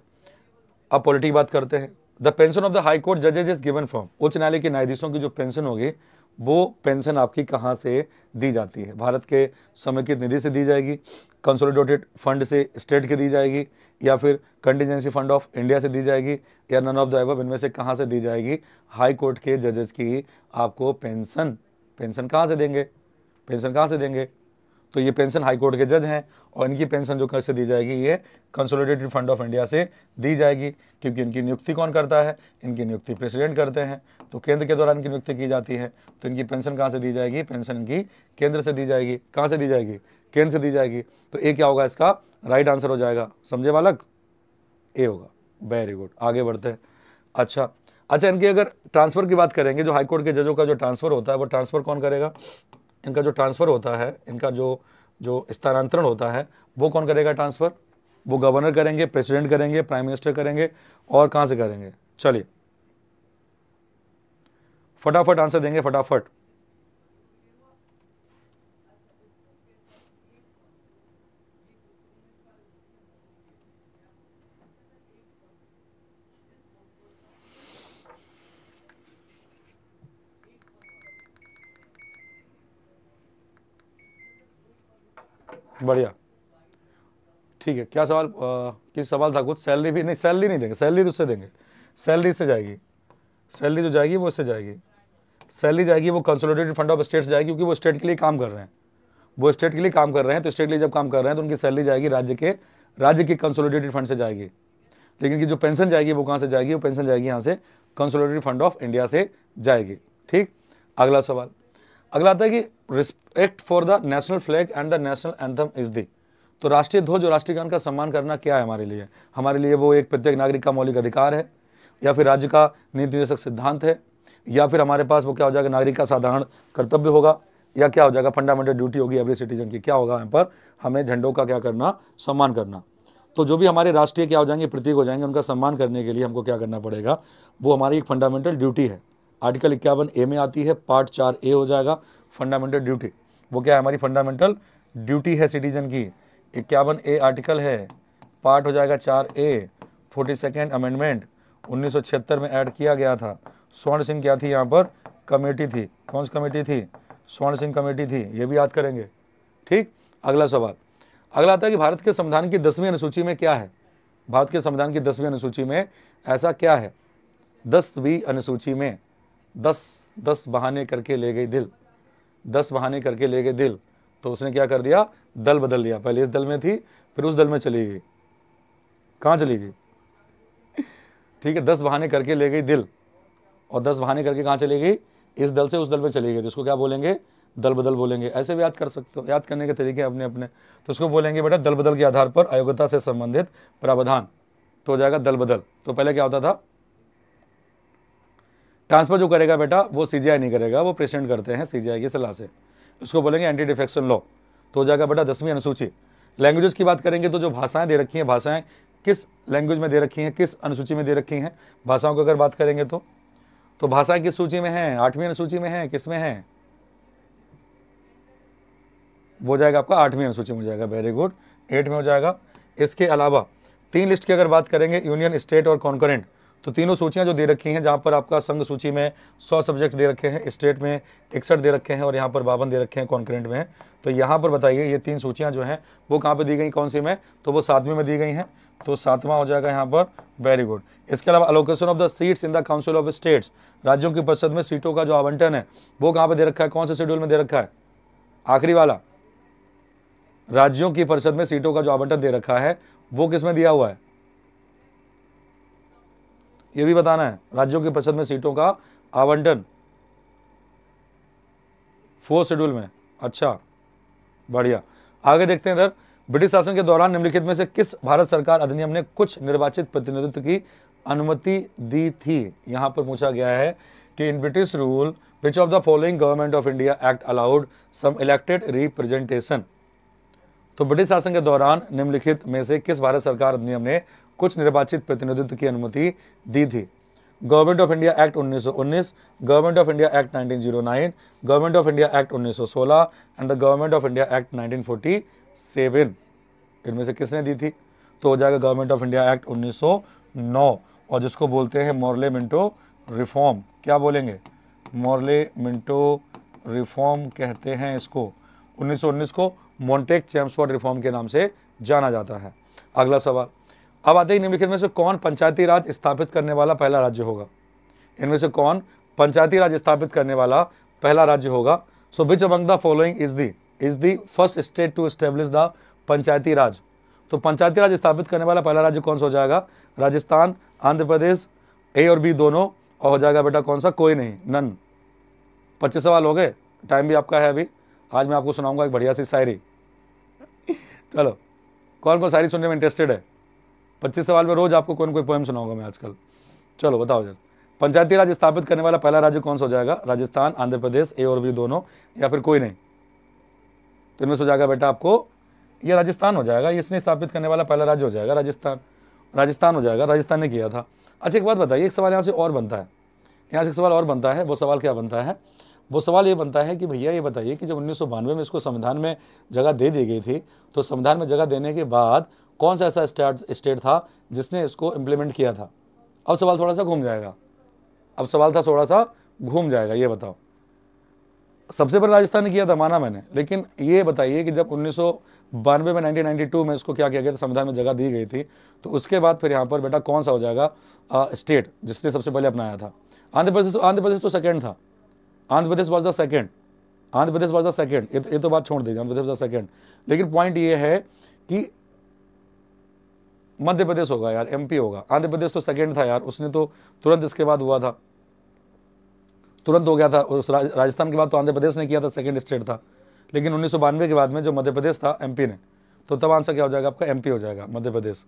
अब पॉलिटिक बात करते हैं the pension of the high court जजेज इज गिवन फ्रॉम उच्च न्यायालय के न्यायाधीशों की जो पेंशन होगी वो पेंशन आपकी कहाँ से दी जाती है भारत के समेकित निधि से दी जाएगी कंसोलिडेटेड फंड से स्टेट की दी जाएगी या फिर कंटीजेंसी फंड ऑफ इंडिया से दी जाएगी या नन ऑफ द एबव इनमें से कहाँ से दी जाएगी हाई कोर्ट के जजेस की आपको पेंशन पेंशन कहाँ से देंगे पेंशन कहाँ से देंगे तो ये पेंशन हाईकोर्ट के जज हैं और इनकी पेंशन जो कर से दी जाएगी ये कंसोलिडेटेड फंड ऑफ इंडिया से दी जाएगी क्योंकि इनकी नियुक्ति कौन करता है इनकी नियुक्ति प्रेसिडेंट करते हैं तो केंद्र के द्वारा इनकी नियुक्ति की जाती है तो इनकी पेंशन कहाँ से दी जाएगी पेंशन इनकी केंद्र से दी जाएगी कहाँ से दी जाएगी केंद्र से दी जाएगी तो ए क्या होगा इसका राइट आंसर हो जाएगा समझे बालक ए होगा वेरी गुड आगे बढ़ते हैं अच्छा अच्छा इनकी अगर ट्रांसफ़र की बात करेंगे जो हाईकोर्ट के जजों का जो ट्रांसफ़र होता है वो ट्रांसफ़र कौन करेगा इनका जो ट्रांसफ़र होता है इनका जो जो स्थानांतरण होता है वो कौन करेगा ट्रांसफ़र वो गवर्नर करेंगे प्रेसिडेंट करेंगे प्राइम मिनिस्टर करेंगे और कहाँ से करेंगे चलिए फटाफट आंसर देंगे फटाफट बढ़िया ठीक है क्या सवाल किस सवाल था कुछ सैलरी भी नहीं सैलरी नहीं देंगे सैलरी तो उससे देंगे सैलरी से जाएगी सैलरी जो जाएगी वो उससे जाएगी सैलरी जाएगी वो कंसोलिडेटेड फंड ऑफ स्टेट से जाएगी क्योंकि वो स्टेट के लिए काम कर रहे हैं वो स्टेट के लिए काम कर रहे हैं तो स्टेट के लिए जब काम कर रहे हैं तो उनकी सैलरी जाएगी राज्य के राज्य के कंसोलिडेटेड फंड से जाएगी लेकिन कि जो पेंशन जाएगी वो कहाँ से जाएगी वो पेंशन जाएगी यहाँ से कंसोलिडेटेड फंड ऑफ इंडिया से जाएगी ठीक अगला सवाल अगला आता है कि respect for the national flag and the national anthem is the तो राष्ट्रीय ध्वज और राष्ट्रगान का सम्मान करना क्या है हमारे लिए हमारे लिए वो एक प्रत्येक नागरिक का मौलिक अधिकार है या फिर राज्य का नीति निर्देशक सिद्धांत है या फिर हमारे पास वो क्या हो जाएगा नागरिक का साधारण कर्तव्य होगा या क्या हो जाएगा फंडामेंटल ड्यूटी होगी एवरी सिटीजन की क्या होगा यहाँ पर हमें झंडों का क्या करना सम्मान करना तो जो भी हमारे राष्ट्रीय क्या हो जाएंगे प्रतीक हो जाएंगे उनका सम्मान करने के लिए हमको क्या करना पड़ेगा वो हमारी एक फंडामेंटल ड्यूटी है आर्टिकल इक्यावन ए में आती है पार्ट चार ए हो जाएगा फंडामेंटल ड्यूटी वो क्या है हमारी फंडामेंटल ड्यूटी है सिटीजन की इक्यावन ए आर्टिकल है पार्ट हो जाएगा चार ए फोर्टी सेकेंड अमेंडमेंट उन्नीस में ऐड किया गया था स्वर्ण सिंह क्या थी यहाँ पर कमेटी थी कौन सी कमेटी थी स्वर्ण सिंह कमेटी थी ये भी याद करेंगे ठीक अगला सवाल अगला आता है कि भारत के संविधान की दसवीं अनुसूची में क्या है भारत के संविधान की दसवीं अनुसूची में ऐसा क्या है दसवीं अनुसूची में दस दस बहाने करके ले गई दिल दस बहाने करके ले गई दिल तो उसने क्या कर दिया दल बदल लिया पहले इस दल में थी फिर उस दल में चली गई कहाँ चली गई ठीक है दस बहाने करके ले गई दिल और दस बहाने करके कहाँ चली गई इस दल से उस दल में चली गई तो उसको क्या बोलेंगे दल बदल बोलेंगे ऐसे भी याद कर सकते हो याद करने के तरीके अपने अपने तो उसको बोलेंगे बेटा दल बदल के आधार पर अयोग्यता से संबंधित प्रावधान तो हो जाएगा दल बदल तो पहले क्या होता था ट्रांसफर जो करेगा बेटा वो सी नहीं करेगा वो प्रेसिडेंट करते हैं सी की सलाह से उसको बोलेंगे एंटी डिफेक्शन लॉ तो हो जाएगा बेटा दसवीं अनुसूची लैंग्वेजेस की बात करेंगे तो जो भाषाएं दे रखी हैं भाषाएं किस लैंग्वेज में दे रखी हैं किस अनुसूची में दे रखी हैं भाषाओं की अगर बात करेंगे तो तो भाषाएं किस सूची में हैं आठवीं अनुसूची में हैं किस में हैं वो जाएगा आपका आठवीं अनुसूची में हो जाएगा वेरी गुड एट में हो जाएगा इसके अलावा तीन लिस्ट की अगर बात करेंगे यूनियन स्टेट और कॉन्करेंट तो तीनों सूचियाँ जो दे रखी हैं जहाँ पर आपका संघ सूची में सौ सब्जेक्ट दे रखे हैं स्टेट में इकसठ दे रखे हैं और यहाँ पर बावन दे रखे हैं कॉन्करेंट में तो यहाँ पर बताइए ये तीन सूचियाँ जो हैं वो कहाँ पर दी गई कौन सी में तो वो सातवीं में दी गई हैं तो सातवां हो जाएगा यहाँ पर वेरी गुड इसके अलावा allocation of the seats in the council of states राज्यों की परिषद में सीटों का जो आवंटन है वो कहाँ पर दे रखा है कौन से शेड्यूल में दे रखा है आखिरी वाला राज्यों की परिषद में सीटों का जो आवंटन दे रखा है वो किसमें दिया हुआ है ये भी बताना है राज्यों की परिषद में सीटों का आवंटन फोर्थ शेड्यूल में अच्छा बढ़िया आगे देखते हैं इधर ब्रिटिश शासन के दौरान निम्नलिखित में से किस भारत सरकार अधिनियम ने कुछ निर्वाचित प्रतिनिधित्व की अनुमति दी थी यहां पर पूछा गया है कि in British rule which of the following government of India act allowed some elected representation तो ब्रिटिश शासन के दौरान निम्नलिखित में से किस भारत सरकार अधिनियम ने कुछ निर्वाचित प्रतिनिधित्व की अनुमति दी थी government of India act 1919, government of India act 1909, government of India act 1916 and the government of India act 1947 इनमें से किसने दी थी तो हो जाएगा गवर्नमेंट ऑफ इंडिया एक्ट 1909 और जिसको बोलते हैं मॉरले मिंटो रिफॉर्म क्या बोलेंगे मोरले मिंटो रिफॉर्म कहते हैं इसको 1919 को मोन्टेक चैम्सफोर्ड रिफॉर्म के नाम से जाना जाता है अगला सवाल अब आते हैं निम्नलिखित में से कौन पंचायती राज स्थापित करने वाला पहला राज्य होगा इनमें से कौन पंचायती राज स्थापित करने वाला पहला राज्य होगा so which among the following is the is the first state to establish the panchayati raj तो पंचायती राज स्थापित करने वाला पहला राज्य कौन सा हो जाएगा राजस्थान आंध्र प्रदेश ए और बी दोनों और हो जाएगा बेटा कौन सा कोई नहीं नन पच्चीस सवाल हो गए टाइम भी आपका है अभी आज मैं आपको सुनाऊंगा एक बढ़िया सी शायरी चलो कौन कौन शायरी सुनने में इंटरेस्टेड है पच्चीस सवाल में रोज आपको कौन कोई पोएम सुनाऊंगा मैं आजकल चलो बताओ यार पंचायती राज स्थापित करने वाला पहला राज्य कौन सा हो जाएगा राजस्थान आंध्र प्रदेश ए और बी दोनों या फिर कोई नहीं तो इनमें से जाएगा बेटा आपको ये राजस्थान हो जाएगा इसने स्थापित करने वाला पहला राज्य हो जाएगा राजस्थान राजस्थान हो जाएगा राजस्थान ने किया था अच्छा एक बात बताइए एक सवाल यहाँ से और बनता है यहाँ से एक सवाल और बनता है वो सवाल क्या बनता है वो सवाल ये बनता है कि भैया ये बताइए कि जब उन्नीस में इसको संविधान में जगह दे दी गई थी तो संविधान में जगह देने के बाद कौन सा ऐसा स्टेट स्टेट था जिसने इसको इम्प्लीमेंट किया था अब सवाल थोड़ा सा घूम जाएगा अब सवाल था थोड़ा सा घूम जाएगा ये बताओ सबसे पहले राजस्थान ने किया था माना मैंने लेकिन ये बताइए कि जब उन्नीस में 1992 में इसको क्या किया गया था संविधान में जगह दी गई थी तो उसके बाद फिर यहाँ पर बेटा कौन सा हो जाएगा आ, स्टेट जिसने सबसे पहले अपनाया था आंध्र प्रदेश तो, आंध्र प्रदेश तो सेकेंड था Andhra Pradesh was the second Andhra Pradesh was the second ये तो बात छोड़ दीजिए Andhra Pradesh was the second लेकिन पॉइंट ये है कि मध्य प्रदेश होगा यार एमपी होगा आंध्र प्रदेश तो सेकेंड था यार उसने तो तुरंत इसके बाद हुआ था तुरंत हो गया था उस राजस्थान के बाद तो आंध्र प्रदेश ने किया था सेकेंड स्टेट था लेकिन उन्नीस के बाद में जो मध्य प्रदेश था एम ने तो तब आंसर क्या हो जाएगा आपका एम हो जाएगा मध्य प्रदेश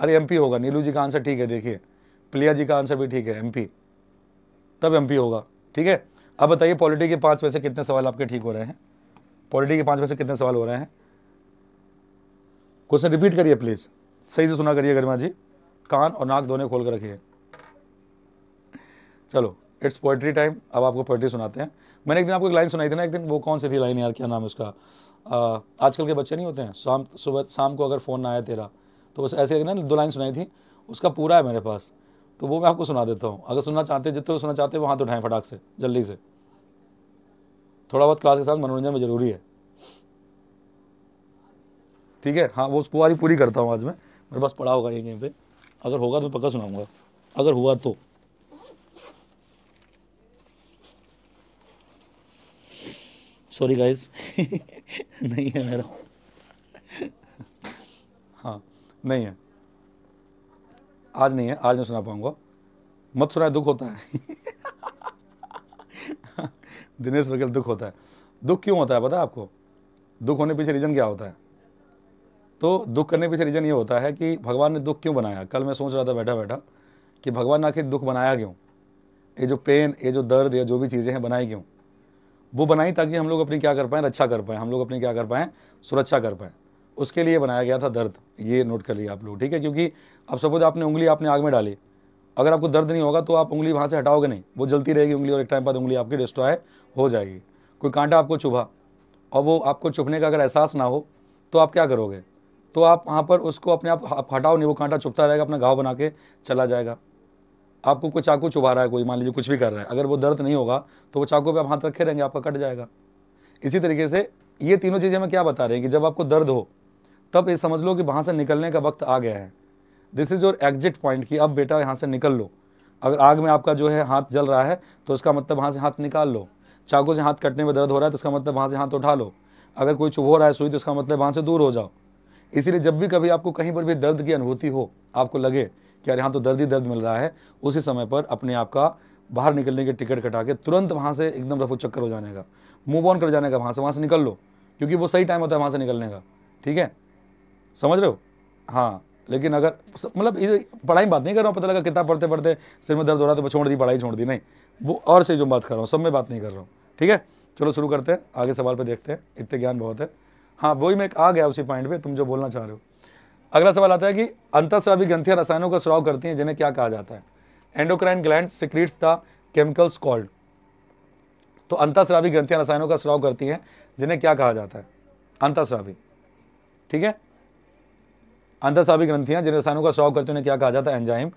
अरे एम होगा नीलू जी का आंसर ठीक है देखिए प्लिया जी का आंसर भी ठीक है एम तब एम होगा ठीक है अब बताइए पॉलिटी के पाँच में से कितने सवाल आपके ठीक हो रहे हैं पॉलिटी के पाँच में से कितने सवाल हो रहे हैं क्वेश्चन रिपीट करिए प्लीज़ सही से सुना करिए गरिमा जी कान और नाक दोनों खोल कर रखिए चलो इट्स पोइट्री टाइम अब आपको पोइट्री सुनाते हैं मैंने एक दिन आपको एक लाइन सुनाई थी ना एक दिन वो कौन सी थी लाइन यार क्या नाम है उसका आजकल के बच्चे नहीं होते हैं शाम सुबह शाम को अगर फ़ोन ना आया तेरा तो बस ऐसे ना दो लाइन सुनाई थी उसका पूरा है मेरे पास तो वो मैं आपको सुना देता हूँ अगर सुनना चाहते हैं जितने सुनना चाहते हैं वहाँ तो उठाएँ फटाक से जल्दी से थोड़ा बहुत क्लास के साथ मनोरंजन में ज़रूरी है ठीक है हाँ वो पुआरी पूरी करता हूँ आज मैं मेरे पास पड़ा होगा यहीं कहीं पे अगर होगा तो मैं पक्का सुनाऊंगा अगर हुआ तो सॉरी गाइस नहीं है मेरा हाँ नहीं है आज नहीं है आज नहीं सुना पाऊंगा मत सुनाए दुख होता है दिनेश बघेल दुख होता है दुख क्यों होता है पता है आपको दुख होने पीछे रीज़न क्या होता है तो दुख करने के पीछे रीज़न ये होता है कि भगवान ने दुख क्यों बनाया कल मैं सोच रहा था बैठा बैठा कि भगवान ने आखिर दुख बनाया क्यों ये जो पेन ये जो दर्द या जो भी चीज़ें हैं बनाई क्यों वो बनाई ताकि हम लोग अपनी क्या कर पाएँ रक्षा कर पाएँ हम लोग अपनी क्या कर पाएँ सुरक्षा कर पाएँ उसके लिए बनाया गया था दर्द ये नोट कर लिया आप लोग ठीक है क्योंकि अब सपोज आपने उंगली आपने आग में डाली अगर आपको दर्द नहीं होगा तो आप उंगली वहाँ से हटाओगे नहीं वो जलती रहेगी उंगली और एक टाइम बाद उंगली आपकी डिस्ट्रॉय हो जाएगी कोई कांटा आपको चुभा और वो आपको चुभने का अगर एहसास ना हो तो आप क्या करोगे तो आप वहाँ पर उसको अपने आप, हटाओ नहीं वो कांटा चुपता रहेगा अपना घाव बना के चला जाएगा आपको कोई चाकू चुबा रहा है कोई मान लीजिए कुछ भी कर रहा है अगर वो दर्द नहीं होगा तो वो चाकू पे आप हाथ रखे रहेंगे आपका कट जाएगा इसी तरीके से ये तीनों चीज़ें मैं क्या बता रहे हैं कि जब आपको दर्द हो तब ये समझ लो कि वहाँ से निकलने का वक्त आ गया है this is your exit point कि अब बेटा यहाँ से निकल लो अगर आग में आपका जो है हाथ जल रहा है तो उसका मतलब वहाँ से हाथ निकाल लो चाकू से हाथ कटने में दर्द हो रहा है तो उसका मतलब वहाँ से हाथ उठा लो अगर कोई चुभ हो रहा है सुई तो उसका मतलब वहाँ से दूर हो जाओ इसीलिए जब भी कभी आपको कहीं पर भी दर्द की अनुभूति हो आपको लगे कि अरे हाँ तो दर्द ही दर्द मिल रहा है उसी समय पर अपने आप का बाहर निकलने के टिकट कटा के तुरंत वहाँ से एकदम रफो चक्कर हो जाने का मूव ऑन कर जाने का वहाँ से वहाँ से निकल लो क्योंकि वो सही टाइम होता है वहाँ से निकलने का ठीक है समझ रहे हो हाँ लेकिन अगर मतलब पढ़ाई में बात नहीं कर रहा हूँ पता लगा किताब पढ़ते पढ़ते सिर में दर्द हो रहा तो छोड़ दी पढ़ाई छोड़ दी नहीं वो और से जो बात कर रहा हूँ सब में बात नहीं कर रहा हूँ ठीक है चलो शुरू करते हैं आगे सवाल पर देखते हैं इतने ज्ञान बहुत है हाँ वही मैं आ गया उसी पॉइंट पे तुम जो बोलना चाह रहे हो अगला सवाल आता है कि अंतस्रावी ग्रंथियां रसायनों का स्राव करती हैं जिन्हें क्या कहा जाता है endocrine gland secretes the chemicals called तो अंतस्रावी ग्रंथियां रसायनों का स्राव करती हैं जिन्हें क्या कहा जाता है अंतस्रावी ठीक है अंतस्रावी ग्रंथियां जिन रसायनों का स्राव करती हैं उन्हें क्या कहा जाता है एंजाइम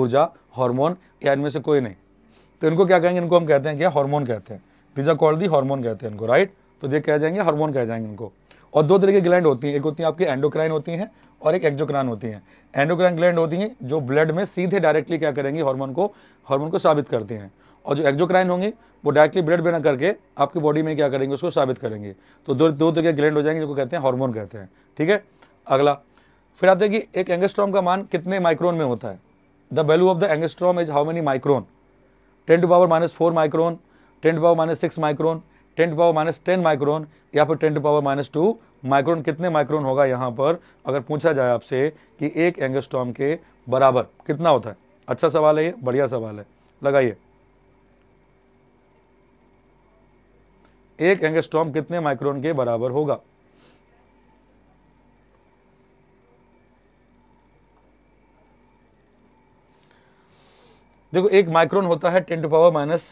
ऊर्जा हॉर्मोन या इनमें से कोई नहीं तो इनको क्या कहेंगे इनको हम कहते हैं क्या हॉर्मोन कहते हैं दिजा कॉल्ड दी हार्मोन कहते हैं इनको राइट तो ये कह जाएंगे हार्मोन कह जाएंगे इनको और दो तरह की ग्लैंड होती हैं एक होती हैं आपकी एंडोक्राइन होती हैं और एक एक्जोक्राइन होती हैं एंडोक्राइन ग्लैंड होती हैं जो ब्लड में सीधे डायरेक्टली क्या करेंगी हार्मोन को हार्मोन को साबित करती हैं और जो एक्जोक्राइन होंगे वो डायरेक्टली ब्लड बना करके आपकी बॉडी में क्या करेंगे उसको साबित करेंगे तो दो दो तरह के ग्लैंड हो जाएंगे जिनको कहते हैं हार्मोन कहते हैं ठीक है अगला फिर आते हैं कि एक एंगस्ट्रॉम का मान कितने माइक्रोन में होता है the value of the angstrom is how many micron ten to power minus four micron ten to power minus six micron ten power minus ten micron या फिर ten power minus two micron कितने micron होगा यहाँ पर अगर पूछा जाए आपसे कि एक एंगस्टॉम के बराबर कितना होता है अच्छा सवाल है ये बढ़िया सवाल है लगाइए एक एंगस्टॉम कितने माइक्रोन के बराबर होगा देखो एक माइक्रोन होता है टेन टू पावर माइनस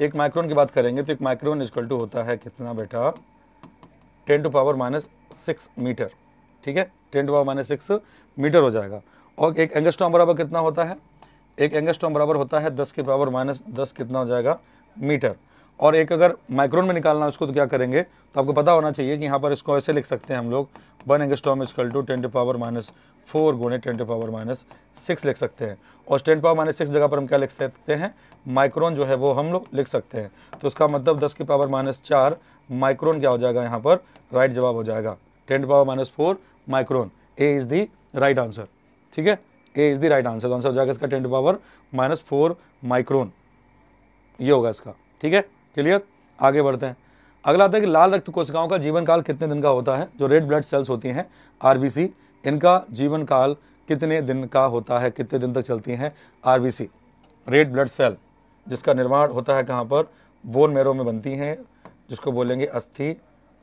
एक माइक्रोन की बात करेंगे तो एक माइक्रोन इजक्वल टू होता है कितना बेटा ten to power minus six metre ठीक है ten to power minus six metre हो जाएगा और एक एंगस्ट्रॉम बराबर कितना होता है एक एंगस्ट्रॉम बराबर होता है दस के पावर माइनस दस कितना हो जाएगा मीटर और एक अगर माइक्रोन में निकालना है उसको तो क्या करेंगे तो आपको पता होना चाहिए कि यहाँ पर इसको ऐसे लिख सकते हैं हम लोग one is equal to ten to power minus four गुणे ten to power minus six लिख सकते हैं और टेन पावर माइनस सिक्स जगह पर हम क्या लिख सकते हैं माइक्रोन जो है वो हम लोग लिख सकते हैं तो उसका मतलब दस की पावर माइनस चार माइक्रोन क्या हो जाएगा यहाँ पर राइट जवाब हो जाएगा ten power minus four micron A is the right answer ठीक है A is the right answer answer हो जाएगा इसका ten power minus four micron ये होगा इसका ठीक है क्लियर आगे बढ़ते हैं अगला आता है कि लाल रक्त कोशिकाओं का जीवन काल कितने दिन का होता है जो रेड ब्लड सेल्स होती हैं आर इनका जीवन काल कितने दिन का होता है कितने दिन तक चलती हैं आर रेड ब्लड सेल जिसका निर्माण होता है कहाँ पर बोन मेरो में बनती हैं जिसको बोलेंगे अस्थि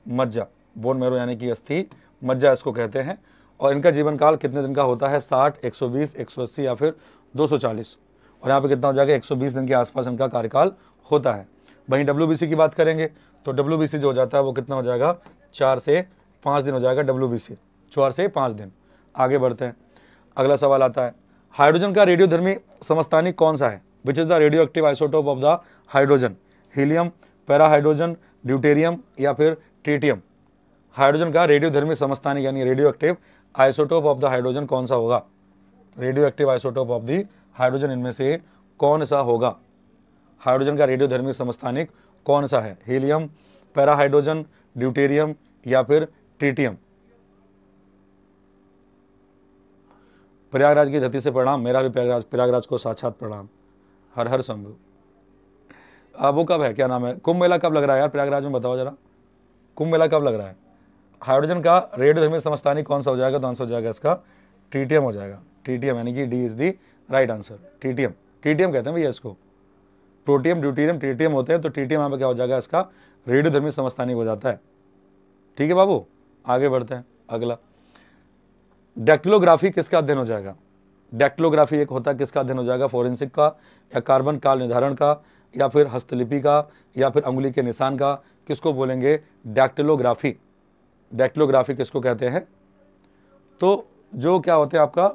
मज्जा बोन मेरो यानी कि अस्थि मज्जा इसको कहते हैं और इनका जीवन काल कितने दिन का होता है 60, 120, 180 या फिर 240 और यहाँ पे कितना हो जाएगा 120 दिन के आसपास इनका कार्यकाल होता है वहीं डब्ल्यू की बात करेंगे तो डब्ल्यू जो हो जाता है वो कितना हो जाएगा चार से पाँच दिन हो जाएगा डब्ल्यू चार से पाँच दिन आगे बढ़ते हैं अगला सवाल आता है हाइड्रोजन का रेडियोधर्मी समस्थानिक कौन सा है which is the radioactive isotope of the hydrogen helium parahydrogen deuterium या फिर ट्रीटियम हाइड्रोजन का रेडियोधर्मी समस्थानिक यानी radioactive isotope of the hydrogen कौन सा होगा radioactive isotope of the hydrogen इनमें से कौन सा होगा हाइड्रोजन का रेडियोधर्मी समस्थानिक कौन सा है हीलियम पैराहाइड्रोजन ड्यूटेरियम या फिर ट्रीटियम प्रयागराज की धरती से प्रणाम मेरा भी प्रयागराज प्रयागराज को साक्षात प्रणाम हर हर शंभु अब वो कब है क्या नाम है कुंभ मेला कब लग रहा है यार प्रयागराज में बताओ जरा कुंभ मेला कब लग रहा है हाइड्रोजन का रेडियोधर्मी समस्थानिक कौन सा हो जाएगा तो आंसर हो जाएगा इसका ट्रीटियम हो जाएगा ट्रीटियम यानी कि D is the right answer TTM TTM कहते हैं भैया इसको प्रोटियम ड्यूटीरियम ट्रीटियम होते हैं तो ट्रीटियम यहाँ पर क्या हो जाएगा इसका रेडियोधर्मी समस्थानिक हो जाता है ठीक है बाबू आगे बढ़ते हैं अगला डेक्टिलोग्राफी किसका अध्ययन हो जाएगा डेक्टिलोग्राफी एक होता है किसका अध्ययन हो जाएगा फोरेंसिक का या कार्बन काल निर्धारण का या फिर हस्तलिपि का या फिर अंगुली के निशान का किसको बोलेंगे डैक्टिलोग्राफी डैक्टिलोग्राफी किसको कहते हैं तो जो क्या होते हैं आपका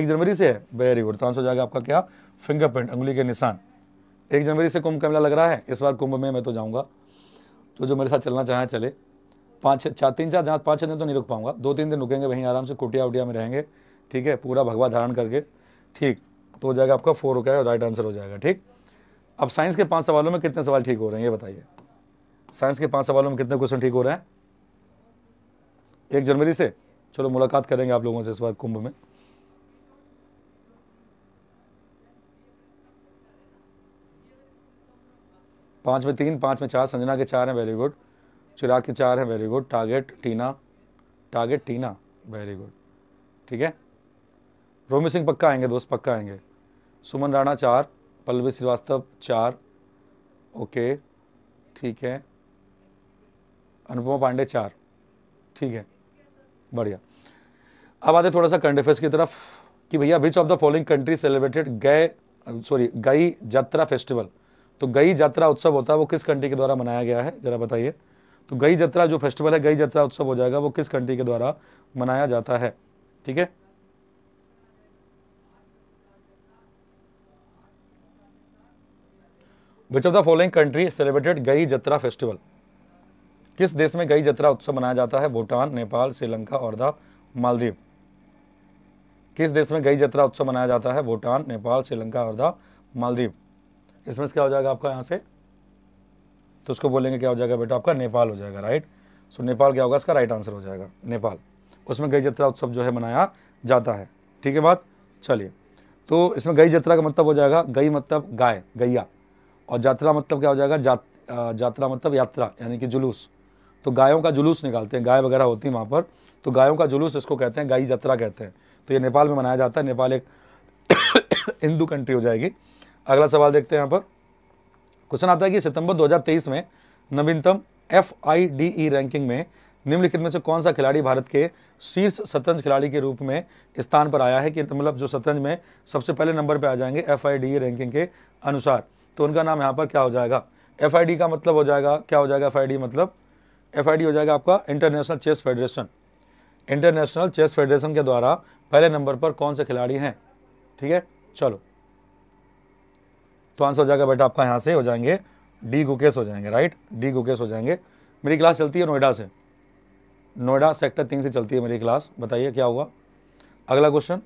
एक जनवरी से है वेरी गुड तो आंसर हो जाएगा आपका क्या फिंगरप्रिंट अंगुली के निशान एक जनवरी से कुंभ का मेला लग रहा है इस बार कुंभ में मैं तो जाऊँगा जो तो जो मेरे साथ चलना चाहें चले पाँच चार तीन चार जहाँ पाँच छः दिन तो नहीं रुक पाऊँगा दो तीन दिन रुकेंगे वहीं आराम से कुटिया उटिया में रहेंगे ठीक है पूरा भगवा धारण करके ठीक तो हो जाएगा आपका फोर हो गया राइट आंसर हो जाएगा ठीक अब साइंस के पाँच सवालों में कितने सवाल ठीक हो रहे हैं ये बताइए साइंस के पाँच सवालों में कितने क्वेश्चन ठीक हो रहे हैं एक जनवरी से चलो मुलाकात करेंगे आप लोगों से इस बार कुंभ में पाँच में तीन पाँच में चार संजना के चार हैं वेरी गुड चिराग के चार हैं very good target Tina target Tina very good ठीक है रोमी सिंह पक्का आएंगे दोस्त पक्का आएंगे सुमन राणा चार पल्लवी श्रीवास्तव चार ओके ठीक है अनुपमा पांडे चार ठीक है बढ़िया अब आते थोड़ा सा करंट अफेयर्स की तरफ कि भैया which of the following country celebrated गए सॉरी गई जत्रा फेस्टिवल तो गई जात्रा उत्सव होता है वो किस कंट्री के द्वारा मनाया गया है जरा बताइए तो गई जत्रा जो फेस्टिवल है गई जत्रा उत्सव हो जाएगा वो किस कंट्री के द्वारा मनाया जाता है ठीक है which of the following country celebrated गई जत्रा फेस्टिवल किस देश में गई जत्रा उत्सव मनाया जाता है भूटान नेपाल श्रीलंका और द मालदीव किस देश में गई जत्रा उत्सव मनाया जाता है भूटान नेपाल श्रीलंका और द मालदीव इसमें क्या हो जाएगा आपका यहाँ से तो उसको बोलेंगे क्या हो जाएगा बेटा आपका नेपाल हो जाएगा राइट सो नेपाल क्या होगा इसका राइट आंसर हो जाएगा नेपाल उसमें गई जत्रा उत्सव जो है मनाया जाता है ठीक है बात चलिए तो इसमें गई जत्रा का मतलब हो जाएगा गई मतलब गाय गैया और जात्रा मतलब क्या हो जाएगा जात जात्रा मतलब यात्रा यानी कि जुलूस तो गायों का जुलूस निकालते हैं गाय वगैरह होती है वहाँ पर तो गायों का जुलूस इसको कहते हैं गाई जत्रा कहते हैं तो ये नेपाल में मनाया जाता है नेपाल एक हिंदू कंट्री हो जाएगी अगला सवाल देखते हैं यहाँ पर क्वेश्चन आता है कि सितंबर 2023 में नवीनतम एफ रैंकिंग में निम्नलिखित में से कौन सा खिलाड़ी भारत के शीर्ष शतरंज खिलाड़ी के रूप में स्थान पर आया है कि मतलब जो शतरंज में सबसे पहले नंबर पर आ जाएंगे एफ रैंकिंग के अनुसार तो उनका नाम यहाँ पर क्या हो जाएगा एफ का मतलब हो जाएगा क्या हो जाएगा एफ मतलब एफ हो जाएगा आपका international chess federation international chess federation के द्वारा पहले नंबर पर कौन से खिलाड़ी हैं ठीक है चलो तो आंसर हो जाएगा बेटा आपका यहाँ से हो जाएंगे डी गुकेश हो जाएंगे राइट डी गुकेश हो जाएंगे मेरी क्लास चलती है नोएडा से नोएडा सेक्टर तीन से चलती है मेरी क्लास बताइए क्या हुआ अगला क्वेश्चन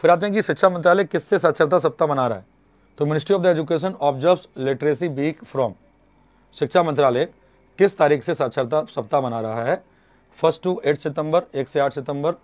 फिर आते हैं कि शिक्षा मंत्रालय किससे साक्षरता सप्ताह मना रहा है तो ministry of the education observe literacy week from शिक्षा मंत्रालय किस तारीख से साक्षरता सप्ताह मना रहा है फर्स्ट टू एट सितंबर एक से आठ सितंबर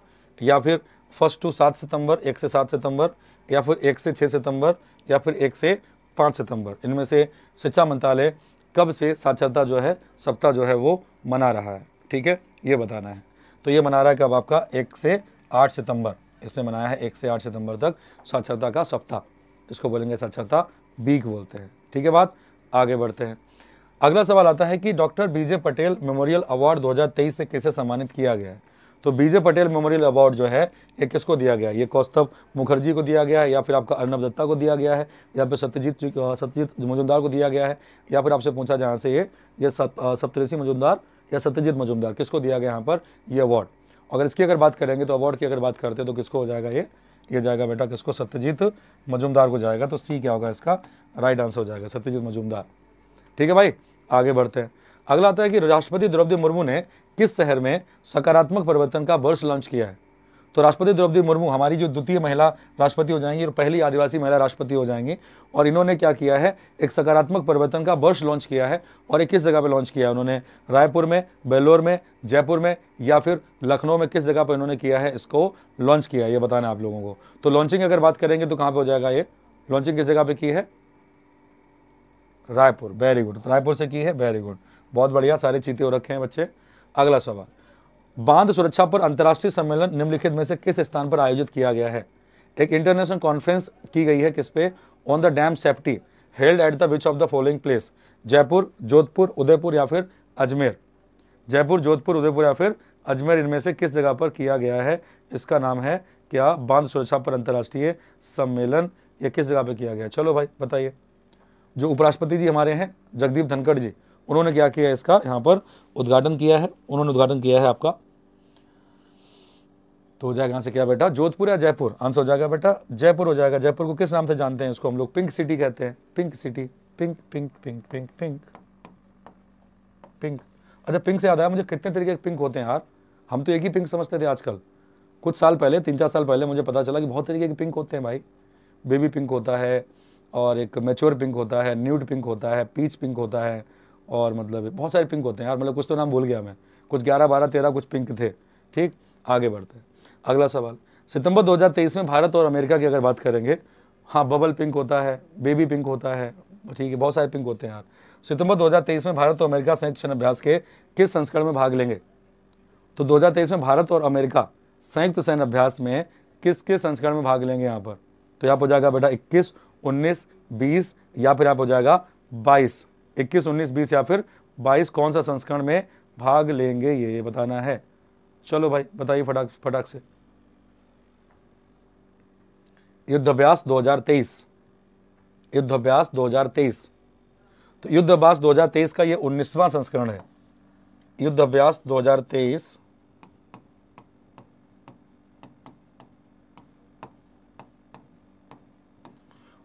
या फिर फर्स्ट टू सात सितंबर एक से सात सितंबर या फिर एक से छः सितंबर या फिर एक से पाँच सितंबर इनमें से शिक्षा मंत्रालय कब से साक्षरता जो है सप्ताह जो है वो मना रहा है ठीक है ये बताना है तो ये मना रहा है कब आपका एक से आठ सितंबर इसने मनाया है एक से आठ सितंबर तक साक्षरता का सप्ताह इसको बोलेंगे साक्षरता वीक बोलते हैं ठीक है बात आगे बढ़ते हैं अगला सवाल आता है कि doctor B J Patel memorial award दो से कैसे सम्मानित किया गया है तो बीजे पटेल मेमोरियल अवार्ड जो है ये किसको दिया गया ये कौस्तव मुखर्जी को दिया गया है या फिर आपका अर्नब दत्ता को दिया गया है या फिर सत्यजीत सत्यजीत मजुमदार को दिया गया है या फिर आपसे पूछा जहाँ से ये ये सप्तऋषि मजुमदार या सत्यजीत मजुमदार किसको दिया गया यहाँ पर ये अवार्ड अगर इसकी अगर बात करेंगे तो अवार्ड की अगर बात करते हैं तो किसको हो जाएगा ये ये जाएगा बेटा किसको सत्यजीत मजुमदार को जाएगा तो सी क्या होगा इसका राइट आंसर हो जाएगा सत्यजीत मजुमदार ठीक है भाई आगे बढ़ते हैं अगला आता है कि राष्ट्रपति द्रौपदी मुर्मू ने किस शहर में सकारात्मक परिवर्तन का वर्ष लॉन्च किया है तो राष्ट्रपति द्रौपदी मुर्मू हमारी जो द्वितीय महिला राष्ट्रपति हो जाएंगी और पहली आदिवासी महिला राष्ट्रपति हो जाएंगी और इन्होंने क्या किया है एक सकारात्मक परिवर्तन का वर्ष लॉन्च किया है और एक किस जगह पर लॉन्च किया है उन्होंने रायपुर में बेलोर में जयपुर में या फिर लखनऊ में किस जगह पर इन्होंने किया है इसको लॉन्च किया है ये बताना आप लोगों को तो लॉन्चिंग अगर बात करेंगे तो कहाँ पर हो जाएगा ये लॉन्चिंग किस जगह पर की है रायपुर वेरी गुड रायपुर से की है वेरी गुड बहुत बढ़िया सारे चीते हो रखे हैं बच्चे अगला सवाल बांध सुरक्षा पर अंतर्राष्ट्रीय सम्मेलन निम्नलिखित में से किस स्थान पर आयोजित किया गया है एक इंटरनेशनल कॉन्फ्रेंस की गई है किस पे on the dam safety held at the which of the following place Jaipur Jodhpur Udaipur या फिर अजमेर जयपुर जोधपुर उदयपुर या फिर अजमेर इनमें से किस जगह पर किया गया है इसका नाम है क्या बांध सुरक्षा पर अंतर्राष्ट्रीय सम्मेलन ये किस जगह पर किया गया है चलो भाई बताइए जो उपराष्ट्रपति जी हमारे हैं जगदीप धनखड़ जी उन्होंने क्या किया इसका यहाँ पर उद्घाटन किया है उन्होंने उद्घाटन किया है आपका तो हो जाएगा यहाँ से क्या बेटा जोधपुर या जयपुर आंसर हो जाएगा बेटा जयपुर हो जाएगा जयपुर को किस नाम से जानते हैं इसको हम लोग पिंक सिटी कहते हैं pink city pink pink pink pink pink pink अच्छा पिंक से याद आया मुझे कितने तरीके के पिंक होते हैं यार हम तो एक ही पिंक समझते थे आजकल कुछ साल पहले तीन चार साल पहले मुझे पता चला कि बहुत तरीके के पिंक होते हैं भाई बेबी पिंक होता है और एक मेच्योर पिंक होता है न्यूड पिंक होता है पीच पिंक होता है और मतलब बहुत सारे पिंक होते हैं यार मतलब कुछ तो नाम भूल गया मैं कुछ ग्यारह बारह तेरह कुछ पिंक थे ठीक आगे बढ़ते हैं अगला सवाल सितंबर 2023 में भारत और अमेरिका की अगर बात करेंगे हाँ बबल पिंक होता है बेबी पिंक होता है ठीक है बहुत सारे पिंक होते हैं यार सितंबर 2023 में भारत और अमेरिका संयुक्त सैन्य अभ्यास के किस संस्करण में भाग लेंगे तो 2023 में भारत और अमेरिका संयुक्त सैन्य अभ्यास में किस किस संस्करण में भाग लेंगे यहाँ पर तो यहाँ पर हो जाएगा बेटा इक्कीस उन्नीस बीस या फिर यहाँ पर जाएगा बाईस इक्कीस उन्नीस बीस या फिर बाईस कौन सा संस्करण में भाग लेंगे ये बताना है चलो भाई बताइए फटाक फटाक से युद्धाभ्यास 2023 युद्धाभ्यास 2023 तो युद्धाभ्यास 2023 का ये उन्नीसवा संस्करण है युद्धाभ्यास 2023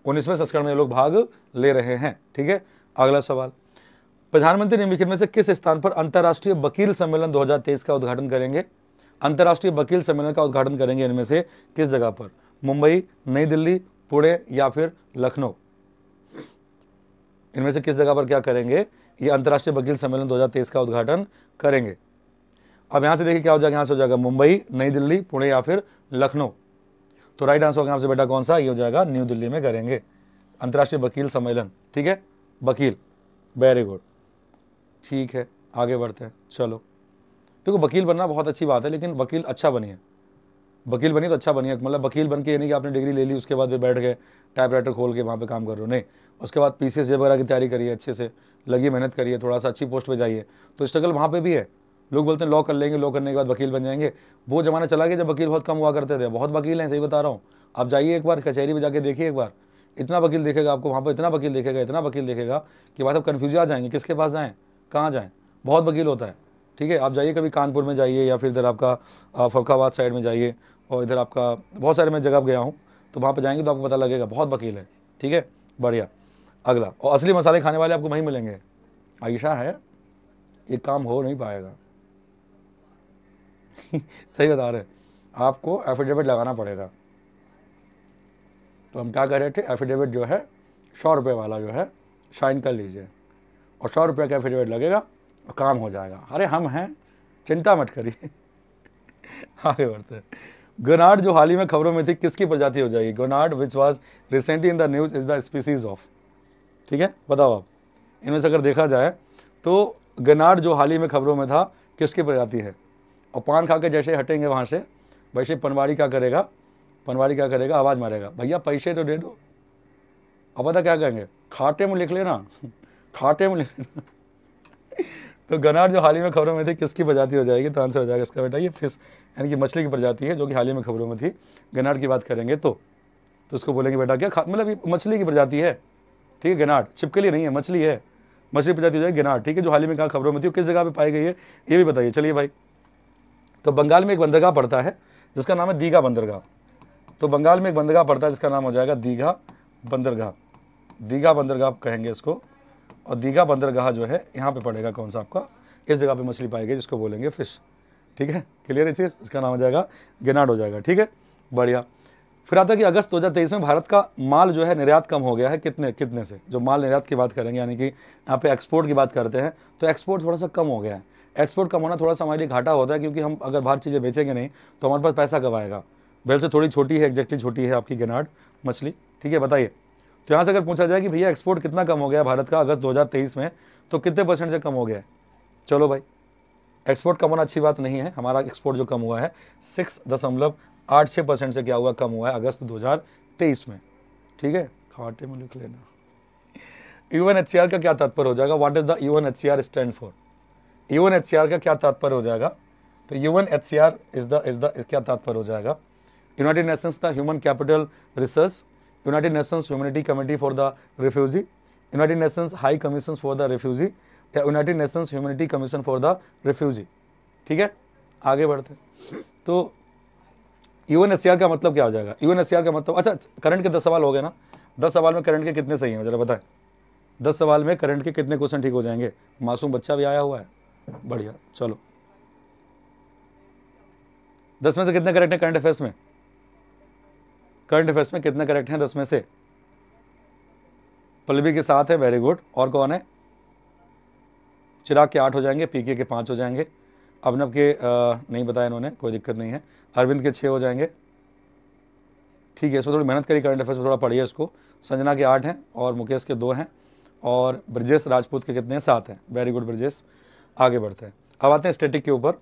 उन्नीसवें संस्करण में ये लोग भाग ले रहे हैं ठीक है अगला सवाल प्रधानमंत्री निम्नलिखित में से किस स्थान पर अंतर्राष्ट्रीय वकील सम्मेलन 2023 का उद्घाटन करेंगे अंतर्राष्ट्रीय वकील सम्मेलन का उद्घाटन करेंगे इनमें से किस जगह पर मुंबई नई दिल्ली पुणे या फिर लखनऊ इनमें से किस जगह पर क्या करेंगे ये अंतर्राष्ट्रीय वकील सम्मेलन 2023 का उद्घाटन करेंगे अब यहाँ से देखिए क्या हो जाएगा यहाँ से हो जाएगा मुंबई नई दिल्ली पुणे या फिर लखनऊ तो राइट आंसर होगा यहाँ से बेटा कौन सा ये हो जाएगा न्यू दिल्ली में करेंगे अंतर्राष्ट्रीय वकील सम्मेलन ठीक है वकील वेरी गुड ठीक है आगे बढ़ते हैं चलो देखो वकील बनना बहुत अच्छी बात है लेकिन वकील अच्छा बनिए वकील बनिए तो अच्छा बनिए मतलब वकील बन के यानी नहीं कि आपने डिग्री ले ली उसके बाद फिर बैठ गए टाइपराइटर खोल के वहाँ पे काम कर रहे हो नहीं उसके बाद पी सी वगैरह की तैयारी करिए अच्छे से लगी मेहनत करिए थोड़ा सा अच्छी पोस्ट पर जाइए तो स्ट्रगल वहाँ पर भी है लोग बोलते हैं लॉ कर लेंगे लॉ करने के बाद वकील बन जाएंगे वो ज़माना चला गया जब वकील बहुत कम हुआ करते थे बहुत वकील हैं सही बता रहा हूँ आप जाइए एक बार कचहरी में जाके देखिए एक बार इतना वकील देखेगा आपको वहाँ पर इतना वकील देखेगा इतना वकील देखेगा कि भाई साहब कन्फ्यूज आ जाएंगे किसके पास जाएँ कहाँ जाएँ बहुत वकील होता है ठीक है आप जाइए कभी कानपुर में जाइए या फिर इधर आपका फरुखाबाद साइड में जाइए और इधर आपका बहुत सारे मैं जगह गया हूँ तो वहाँ पर जाएंगे तो आपको पता लगेगा बहुत वकील है ठीक है बढ़िया अगला और असली मसाले खाने वाले आपको वहीं मिलेंगे आयशा है ये काम हो नहीं पाएगा सही बता रहे आपको एफिडेविट लगाना पड़ेगा तो हम क्या कर रहे थे एफिडेविट जो है सौ रुपये वाला जो है साइन कर लीजिए और सौ रुपये का एफिडेविट लगेगा और काम हो जाएगा अरे हम हैं चिंता मत करिए आगे बढ़ते हैं गोनाड जो हाल ही में खबरों में थी किसकी प्रजाति हो जाएगी gonad which was recently in the news is the species of ठीक है बताओ आप इनमें से अगर देखा जाए तो गनाड जो हाल ही में खबरों में था किसकी प्रजाति है और पान खा के जैसे हटेंगे वहाँ से वैसे पनवाड़ी क्या करेगा पनवाड़ी क्या करेगा आवाज़ मारेगा भैया पैसे तो दे दो अब पता क्या कहेंगे खाटे में लिख लेना खाटे में लिख लेना तो गनार जो हाल ही में खबरों में थी किसकी प्रजाति हो जाएगी तो आंसर हो जाएगा इसका बेटा ये फिश यानी कि मछली की प्रजाति है जो कि हाल ही में खबरों में थी गनार की बात करेंगे तो तो उसको बोलेंगे बेटा क्या मतलब ये मछली की प्रजाति है ठीक है गनाट छिपकली नहीं है मछली है मछली प्रजाति हो जाएगी गनाट ठीक है जो हाल ही में कहा खबरों में थी किस जगह पर पाई गई है ये भी बताइए चलिए भाई तो बंगाल में एक बंदरगाह पड़ता है जिसका नाम है दीघा बंदरगाह तो बंगाल में एक बंदरगाह पड़ता है जिसका नाम हो जाएगा दीघा बंदरगाह दीघा बंदरगाह कहेंगे इसको और दीघा बंदरगाह जो है यहाँ पे पड़ेगा कौन सा आपका इस जगह पे मछली पाई गई जिसको बोलेंगे फ़िश ठीक है क्लियर इसी इसका नाम हो जाएगा गेनाड हो जाएगा ठीक है बढ़िया फिर आता है कि अगस्त 2023 में भारत का माल जो है निर्यात कम हो गया है कितने कितने से जो माल निर्यात की बात करेंगे यानी कि यहाँ पे एक्सपोर्ट की बात करते हैं तो एक्सपोर्ट थोड़ा सा कम हो गया है एक्सपोर्ट कम होना थोड़ा सा हमारे लिए घाटा होता है क्योंकि हम अगर बाहर चीज़ें बेचेंगे नहीं तो हमारे पास पैसा कब आएगा बेल से थोड़ी छोटी है एग्जैक्टली छोटी है आपकी गनाड मछली ठीक है बताइए तो यहाँ से अगर पूछा जाए कि भैया एक्सपोर्ट कितना कम हो गया भारत का अगस्त 2023 में तो कितने परसेंट से कम हो गया है चलो भाई एक्सपोर्ट कम होना अच्छी बात नहीं है हमारा एक्सपोर्ट जो कम हुआ है सिक्स दशमलव आठ छः परसेंट से क्या हुआ कम हुआ है अगस्त 2023 में ठीक है खाटे में लिख लेना यू एन एच का क्या तात्पर्य हो जाएगा what is the U N H stand for U N H का क्या तात्पर्य हो जाएगा तो U N H is the is the क्या तात्पर्य हो जाएगा United Nations the Human Capital Research, United Nations Humanity Committee for the Refugee, United Nations High Commissions for the Refugee the united nations Humanity commission for the refugee ठीक है आगे बढ़ते तो यूएनएससीआर का मतलब क्या हो जाएगा यूएनएससीआर का मतलब अच्छा करंट के दस सवाल हो गए ना दस सवाल में करंट के कितने सही हैं जरा बताएं दस सवाल में करंट के कितने क्वेश्चन ठीक हो जाएंगे मासूम बच्चा भी आया हुआ है बढ़िया चलो दस में से कितने करेक्ट हैं करंट अफेयर्स में करंट अफेयर्स में कितने करेक्ट हैं दस में से पल्लवी के साथ है वेरी गुड और कौन है चिराग के आठ हो जाएंगे पीके के पाँच हो जाएंगे अभिनव के आ, नहीं बताया इन्होंने कोई दिक्कत नहीं है अरविंद के छः हो जाएंगे ठीक है इसमें थोड़ी मेहनत करी करंट अफेयर्स में थोड़ा पढ़िए इसको संजना के आठ हैं और मुकेश के दो हैं और ब्रजेश राजपूत के कितने हैं सात हैं वेरी गुड ब्रजेश आगे बढ़ते हैं अब आते हैं स्टेटिक के ऊपर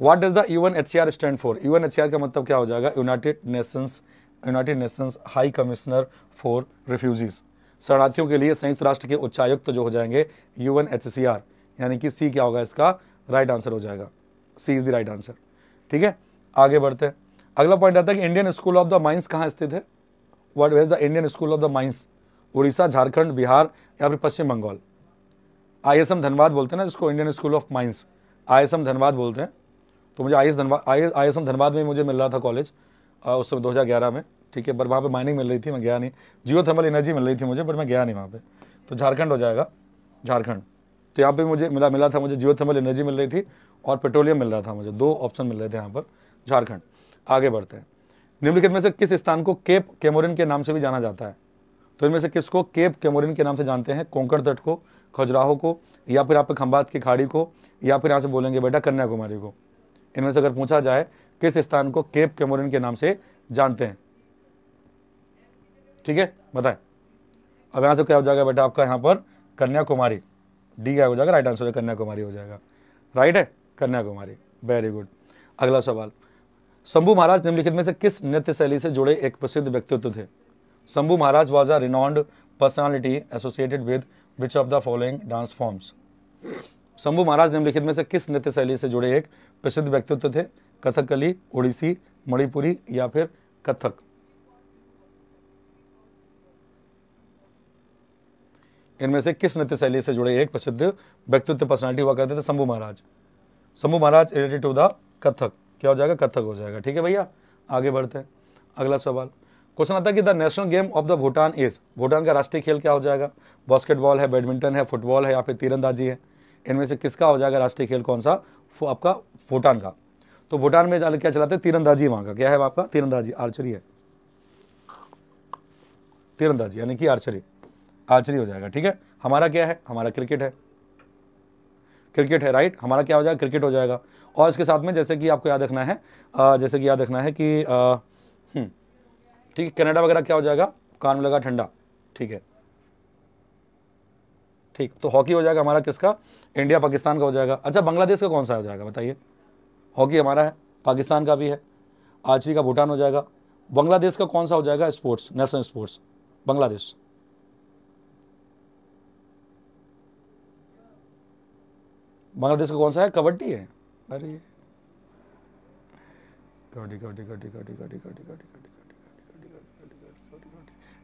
what does the U N H C R stand for U N H C R का मतलब क्या हो जाएगा united nations united nations high commissioner for refugees शरणार्थियों के लिए संयुक्त राष्ट्र के उच्चायुक्त तो जो हो जाएंगे यू यानी कि सी क्या होगा इसका राइट आंसर हो जाएगा C is the right answer ठीक है आगे बढ़ते हैं अगला पॉइंट आता है कि Indian school of the mines कहाँ स्थित है what was the Indian school of the mines Orissa Jharkhand Bihar या फिर पश्चिम बंगाल आई धनबाद बोलते हैं ना जिसको Indian school of mines I Dhanbad बोलते हैं तो मुझे I S Dhanbad I S Dhanbad में मुझे मिल रहा था कॉलेज उस समय दो में ठीक है पर वहाँ पर माइनिंग मिल रही थी मैं गया नहीं जियो थर्मल एनर्जी मिल रही थी मुझे बट मैं गया नहीं वहाँ पर तो झारखंड हो जाएगा झारखंड तो यहाँ पे मुझे मिला मिला था मुझे जियो थर्मल एनर्जी मिल रही थी और पेट्रोलियम मिल रहा था मुझे दो ऑप्शन मिल रहे थे यहाँ पर झारखंड आगे बढ़ते हैं निम्नलिखित में से किस स्थान को केप कैमोरिन के नाम से भी जाना जाता है तो इनमें से किसको केप कैमोरिन के नाम से जानते हैं कोंकण तट को खजुराहो को या फिर आप खंबात की खाड़ी को या फिर यहाँ से बोलेंगे बेटा कन्याकुमारी को इनमें से अगर पूछा जाए किस स्थान को केप कैमोरिन के नाम से जानते हैं ठीक है बताएं अब यहां से क्या हो जाएगा बेटा आपका यहां पर कन्याकुमारी डी क्या हो जाएगा राइट आंसर कन्याकुमारी हो जाएगा राइट है कन्याकुमारी वेरी गुड अगला सवाल शंभू महाराज निम्नलिखित में से किस नृत्य शैली से जुड़े एक प्रसिद्ध व्यक्तित्व थे Shambhu Maharaj was a renowned personality associated with which of the following dance forms Shambhu Maharaj निम्नलिखित में से किस नृत्य शैली से जुड़े एक प्रसिद्ध व्यक्तित्व थे कथकली ओडिसी मणिपुरी या फिर कथक इनमें से किस नृत्य शैली से जुड़े एक प्रसिद्ध व्यक्तित्व पर्सनालिटी हुआ करते थे Shambhu Maharaj Shambhu Maharaj related to the Kathak क्या हो जाएगा कथक हो जाएगा ठीक है भैया आगे बढ़ते हैं अगला सवाल क्वेश्चन आता है कि the national game of the Bhutan is Bhutan का राष्ट्रीय खेल क्या हो जाएगा बास्केटबॉल है बैडमिंटन है फुटबॉल है या फिर तीरंदाजी है इनमें से किसका हो जाएगा राष्ट्रीय खेल कौन सा आपका भूटान का तो भूटान में क्या चलाते हैं तीरंदाजी वहाँ का क्या है आपका तीरंदाजी आर्चरी है तीरंदाजी यानी कि आर्चरी आर्चरी हो जाएगा ठीक है हमारा क्या है हमारा क्रिकेट है क्रिकेट है राइट हमारा क्या हो जाएगा क्रिकेट हो जाएगा और इसके साथ में जैसे कि आपको याद रखना है जैसे कि याद रखना है कि हम्म, ठीक है कनाडा वगैरह क्या हो जाएगा कान में लगा ठंडा ठीक है ठीक तो हॉकी हो जाएगा हमारा किसका इंडिया पाकिस्तान का हो जाएगा अच्छा बांग्लादेश का कौन सा हो जाएगा बताइए हॉकी हमारा है पाकिस्तान का भी है आर्चरी का भूटान हो जाएगा बांग्लादेश का कौन सा हो जाएगा sports national sports Bangladesh Bangladesh का कौन सा है कबड्डी है अरे कबड्डी कबड्डी कबड्डी कबड्डी कबड्डी कबड्डी कबड्डी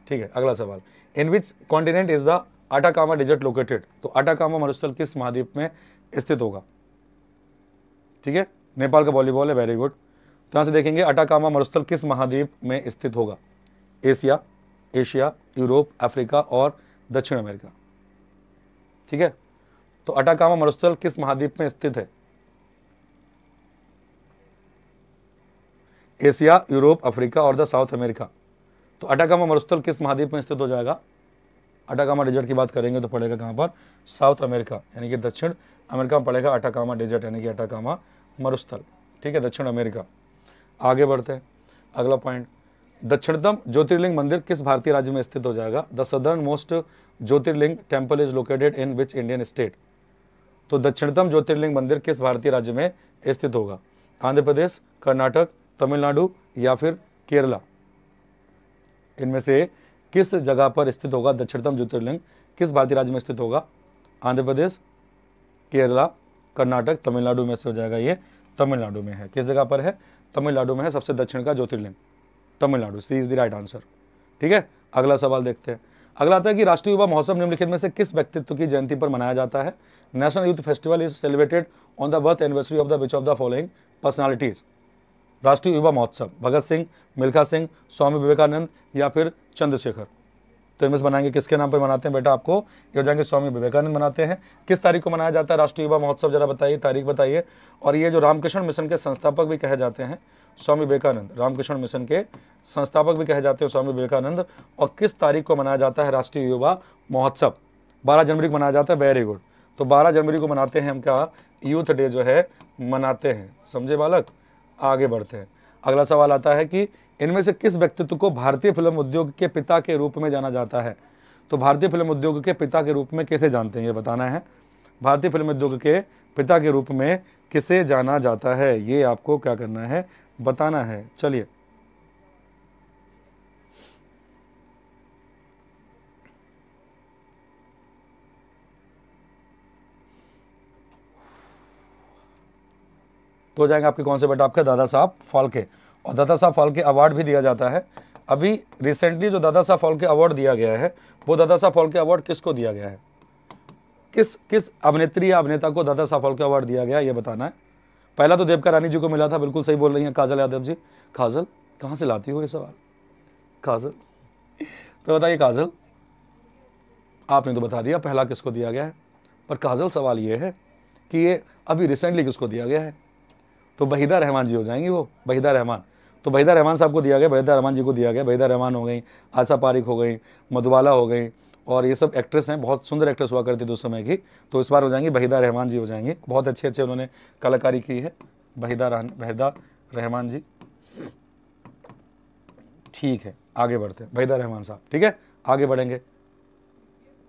ठीक है अगला सवाल in which continent is the Atacama desert located तो आटाकामा मरुस्थल किस महाद्वीप में स्थित होगा ठीक है नेपाल का वॉलीबॉल है वेरी गुड तो यहाँ से देखेंगे अटाकामा मरुस्थल किस महाद्वीप में स्थित होगा एशिया एशिया यूरोप अफ्रीका और दक्षिण अमेरिका ठीक है तो अटाकामा मरुस्थल किस महाद्वीप में स्थित है एशिया यूरोप अफ्रीका और द साउथ अमेरिका तो अटाकामा मरुस्थल किस महाद्वीप में स्थित हो जाएगा अटाकामा डेजर्ट की बात करेंगे तो पड़ेगा कहां पर साउथ अमेरिका यानी कि दक्षिण अमेरिका में पड़ेगा अटाकामा डेजर्ट यानी कि अटाकामा मरुस्थल ठीक है दक्षिण अमेरिका आगे बढ़ते हैं अगला पॉइंट दक्षिणतम ज्योतिर्लिंग मंदिर किस भारतीय राज्य में स्थित हो जाएगा the southernmost jyotirlinga temple is located in which Indian state तो दक्षिणतम ज्योतिर्लिंग मंदिर किस भारतीय राज्य में स्थित होगा आंध्र प्रदेश कर्नाटक तमिलनाडु या फिर केरला इनमें से किस जगह पर स्थित होगा दक्षिणतम ज्योतिर्लिंग किस भारतीय राज्य में स्थित होगा आंध्र प्रदेश केरला कर्नाटक तमिलनाडु में से हो जाएगा ये तमिलनाडु में है किस जगह पर है तमिलनाडु में है सबसे दक्षिण का ज्योतिर्लिंग Tamil Nadu C is the right answer ठीक है अगला सवाल देखते हैं अगला आता है कि राष्ट्रीय युवा महोत्सव निम्नलिखित में से किस व्यक्तित्व की जयंती पर मनाया जाता है national youth festival is celebrated on the birth anniversary of the which of the following personalities राष्ट्रीय युवा महोत्सव भगत सिंह मिल्खा सिंह स्वामी विवेकानंद या फिर चंद्रशेखर तो एम बनाएंगे किसके नाम पर मनाते हैं बेटा आपको ये हो जाएंगे स्वामी विवेकानंद मनाते हैं किस तारीख को मनाया जाता है राष्ट्रीय युवा महोत्सव जरा बताइए तारीख बताइए और ये जो रामकृष्ण मिशन के संस्थापक भी कहे जाते हैं स्वामी विवेकानंद रामकृष्ण मिशन के संस्थापक भी कहे जाते हैं स्वामी विवेकानंद और किस तारीख को मनाया जाता है राष्ट्रीय युवा महोत्सव बारह जनवरी को मनाया जाता है वेरी गुड तो बारह जनवरी को मनाते हैं हम क्या यूथ डे जो है मनाते हैं समझे बालक आगे बढ़ते हैं अगला सवाल आता है कि इनमें से किस व्यक्तित्व को भारतीय फिल्म उद्योग के पिता के रूप में जाना जाता है तो भारतीय फिल्म उद्योग के पिता के रूप में कैसे जानते हैं ये बताना है भारतीय फिल्म उद्योग के पिता के रूप में किसे जाना जाता है ये आपको क्या करना है बताना है चलिए तो जाएंगे आपके कौन से बेटा आपके दादा साहब फालके और दादा साहब फालके अवार्ड भी दिया जाता है अभी रिसेंटली जो दादा साहब फालके अवार्ड दिया गया है वो दादा साहब फालके अवार्ड किसको दिया गया है किस किस अभिनेत्री या अभिनेता को दादा साहब फालके अवार्ड दिया गया ये बताना है पहला तो देवका रानी जी को मिला था बिल्कुल सही बोल रही हैं काजल यादव जी काजल कहाँ से लाती हो ये सवाल काजल तो बताइए काजल आपने तो बता दिया पहला किसको दिया गया है पर काजल सवाल ये है कि ये अभी रिसेंटली किसको दिया गया है तो बहीदा रहमान जी हो जाएंगी वो बहीदा रहमान तो बहीदा रहमान साहब को दिया गया बहीदा रहमान जी को दिया गया बहीदा रहमान हो गई आशा पारिक हो गई मधुबाला हो गई और ये सब एक्ट्रेस हैं बहुत सुंदर एक्ट्रेस हुआ करती थी उस समय की तो इस बार हो जाएंगी बहीदा रहमान जी हो जाएंगी बहुत अच्छे अच्छे उन्होंने कलाकारी की है बहीदा रह, बहीदा रहमान जी ठीक है आगे बढ़ते हैं बहीदा रहमान साहब ठीक है आगे बढ़ेंगे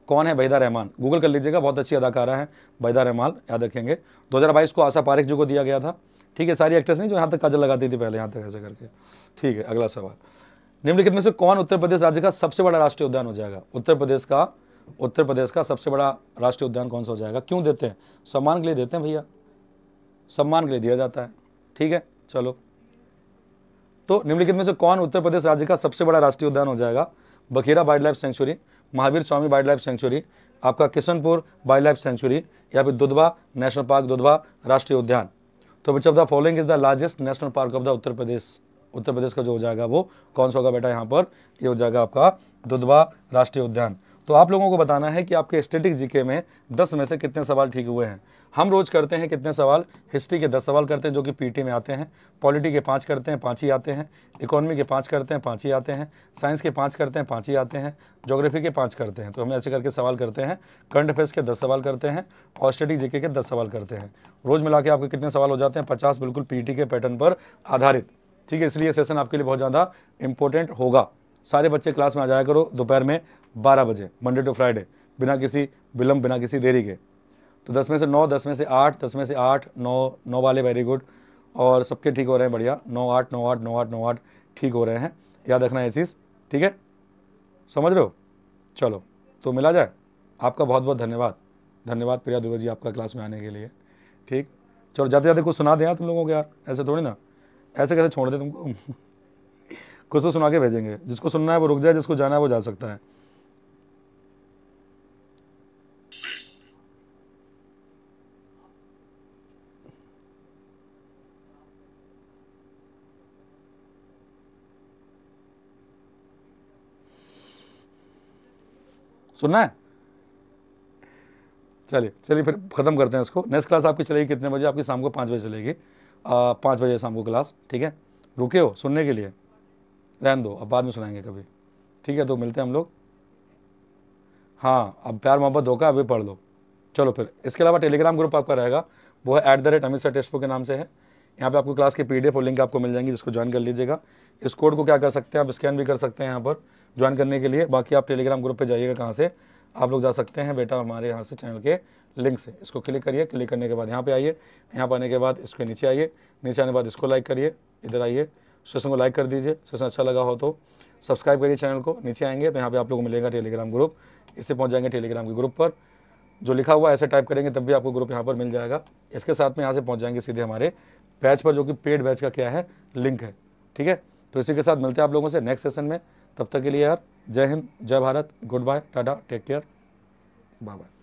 कौन है बहिदा रहमान गूगल कर लीजिएगा बहुत अच्छी अदाकारा हैं बैदा रहमान याद रखेंगे 2022 को आशा पारिक जी को दिया गया था ठीक है सारी एक्ट्रेस नहीं जो यहाँ तक काजल लगाती थी पहले यहाँ तक ऐसे करके ठीक है अगला सवाल निम्नलिखित में से कौन उत्तर प्रदेश राज्य का सबसे बड़ा राष्ट्रीय उद्यान हो जाएगा उत्तर प्रदेश का उत्तर प्रदेश का सबसे बड़ा राष्ट्रीय उद्यान कौन सा हो जाएगा क्यों देते हैं सम्मान के लिए देते हैं भैया सम्मान के लिए दिया जाता है ठीक है चलो तो निम्नलिखित में से कौन उत्तर प्रदेश राज्य का सबसे बड़ा राष्ट्रीय उद्यान हो जाएगा Bakhira wildlife sanctuary Mahavir Swami wildlife sanctuary आपका किशनपुर वाइल्ड लाइफ सेंचुरी या फिर दुधवा नेशनल पार्क दुधवा राष्ट्रीय उद्यान तो which of the following is the largest national park of the Uttar Pradesh Uttar Pradesh का जो हो जाएगा वो कौन सा होगा बेटा यहाँ पर ये हो जाएगा आपका दुधवा राष्ट्रीय उद्यान तो आप लोगों को बताना है कि आपके स्टेटिक जीके में दस में से कितने सवाल ठीक हुए हैं हम रोज़ करते हैं कितने सवाल हिस्ट्री के दस सवाल करते हैं जो कि पीटी में आते हैं पॉलिटी के पाँच करते हैं पाँच ही आते हैं इकोनॉमी के पाँच करते हैं पाँच ही आते हैं साइंस के पाँच करते हैं पाँच ही आते हैं जोग्राफी के पाँच करते हैं तो हम ऐसे करके सवाल करते हैं करंट अफेयर्स के दस सवाल करते हैं और स्टेटिक जी के दस सवाल करते हैं रोज़ मिला के आपके कितने सवाल हो जाते हैं पचास बिल्कुल पी के पैटर्न पर आधारित ठीक है इसलिए सेशन आपके लिए बहुत ज़्यादा इंपॉर्टेंट होगा सारे बच्चे क्लास में आ जाया करो दोपहर में बारह बजे मंडे टू फ्राइडे बिना किसी विलम्ब बिना किसी देरी के तो दस में से नौ दस में से आठ दस में से आठ नौ नौ वाले वेरी गुड और सबके ठीक हो रहे हैं बढ़िया नौ आठ नौ आठ नौ आठ नौ आठ ठीक हो रहे हैं याद रखना ये चीज़ ठीक है समझ रहे हो चलो तो मिला जाए आपका बहुत बहुत धन्यवाद धन्यवाद प्रिया दुबे जी आपका क्लास में आने के लिए ठीक चलो जाते जाते कुछ सुना दें यार तुम लोगों को यार ऐसे थोड़ी ना ऐसे कैसे छोड़ दें तुमको कुछ तो सुना के भेजेंगे जिसको सुनना है वो रुक जाए जिसको जाना है वो जा सकता है सुनना है चलिए चलिए फिर ख़त्म करते हैं इसको नेक्स्ट क्लास आपकी चलेगी कितने बजे आपकी शाम को पाँच बजे चलेगी पाँच बजे शाम को क्लास ठीक है रुके हो सुनने के लिए रहन दो अब बाद में सुनाएंगे कभी ठीक है तो मिलते हैं हम लोग हाँ अब प्यार मोहब्बत धोखा अभी पढ़ लो चलो फिर इसके अलावा टेलीग्राम ग्रुप आपका रहेगा वो है at the rate Amit sir Testbook के नाम से है यहाँ पे आपको क्लास के पीडीएफ और लिंक आपको मिल जाएंगी जिसको ज्वाइन कर लीजिएगा इस कोड को क्या कर सकते हैं आप स्कैन भी कर सकते हैं यहाँ पर ज्वाइन करने के लिए बाकी आप टेलीग्राम ग्रुप पर जाइएगा कहाँ से आप लोग जा सकते हैं बेटा हमारे यहाँ से चैनल के लिंक से इसको क्लिक करिए क्लिक करने के बाद यहाँ पे आइए यहाँ पर आने के बाद इसके नीचे आइए नीचे आने के बाद इसको लाइक करिए इधर आइए सेशन को लाइक कर दीजिए सेशन अच्छा लगा हो तो सब्सक्राइब करिए चैनल को नीचे आएंगे तो यहाँ पे आप लोग को मिलेगा टेलीग्राम ग्रुप इससे पहुँच जाएंगे टेलीग्राम के ग्रुप पर जो लिखा हुआ ऐसे टाइप करेंगे तब भी आपको ग्रुप यहाँ पर मिल जाएगा इसके साथ में यहाँ से पहुँच जाएंगे सीधे हमारे बैच पर जो कि पेड बैच का क्या है लिंक है ठीक है तो इसी के साथ मिलते हैं आप लोगों से नेक्स्ट सेशन में तब तक के लिए यार जय हिंद जय Bharat goodbye tata take care bye bye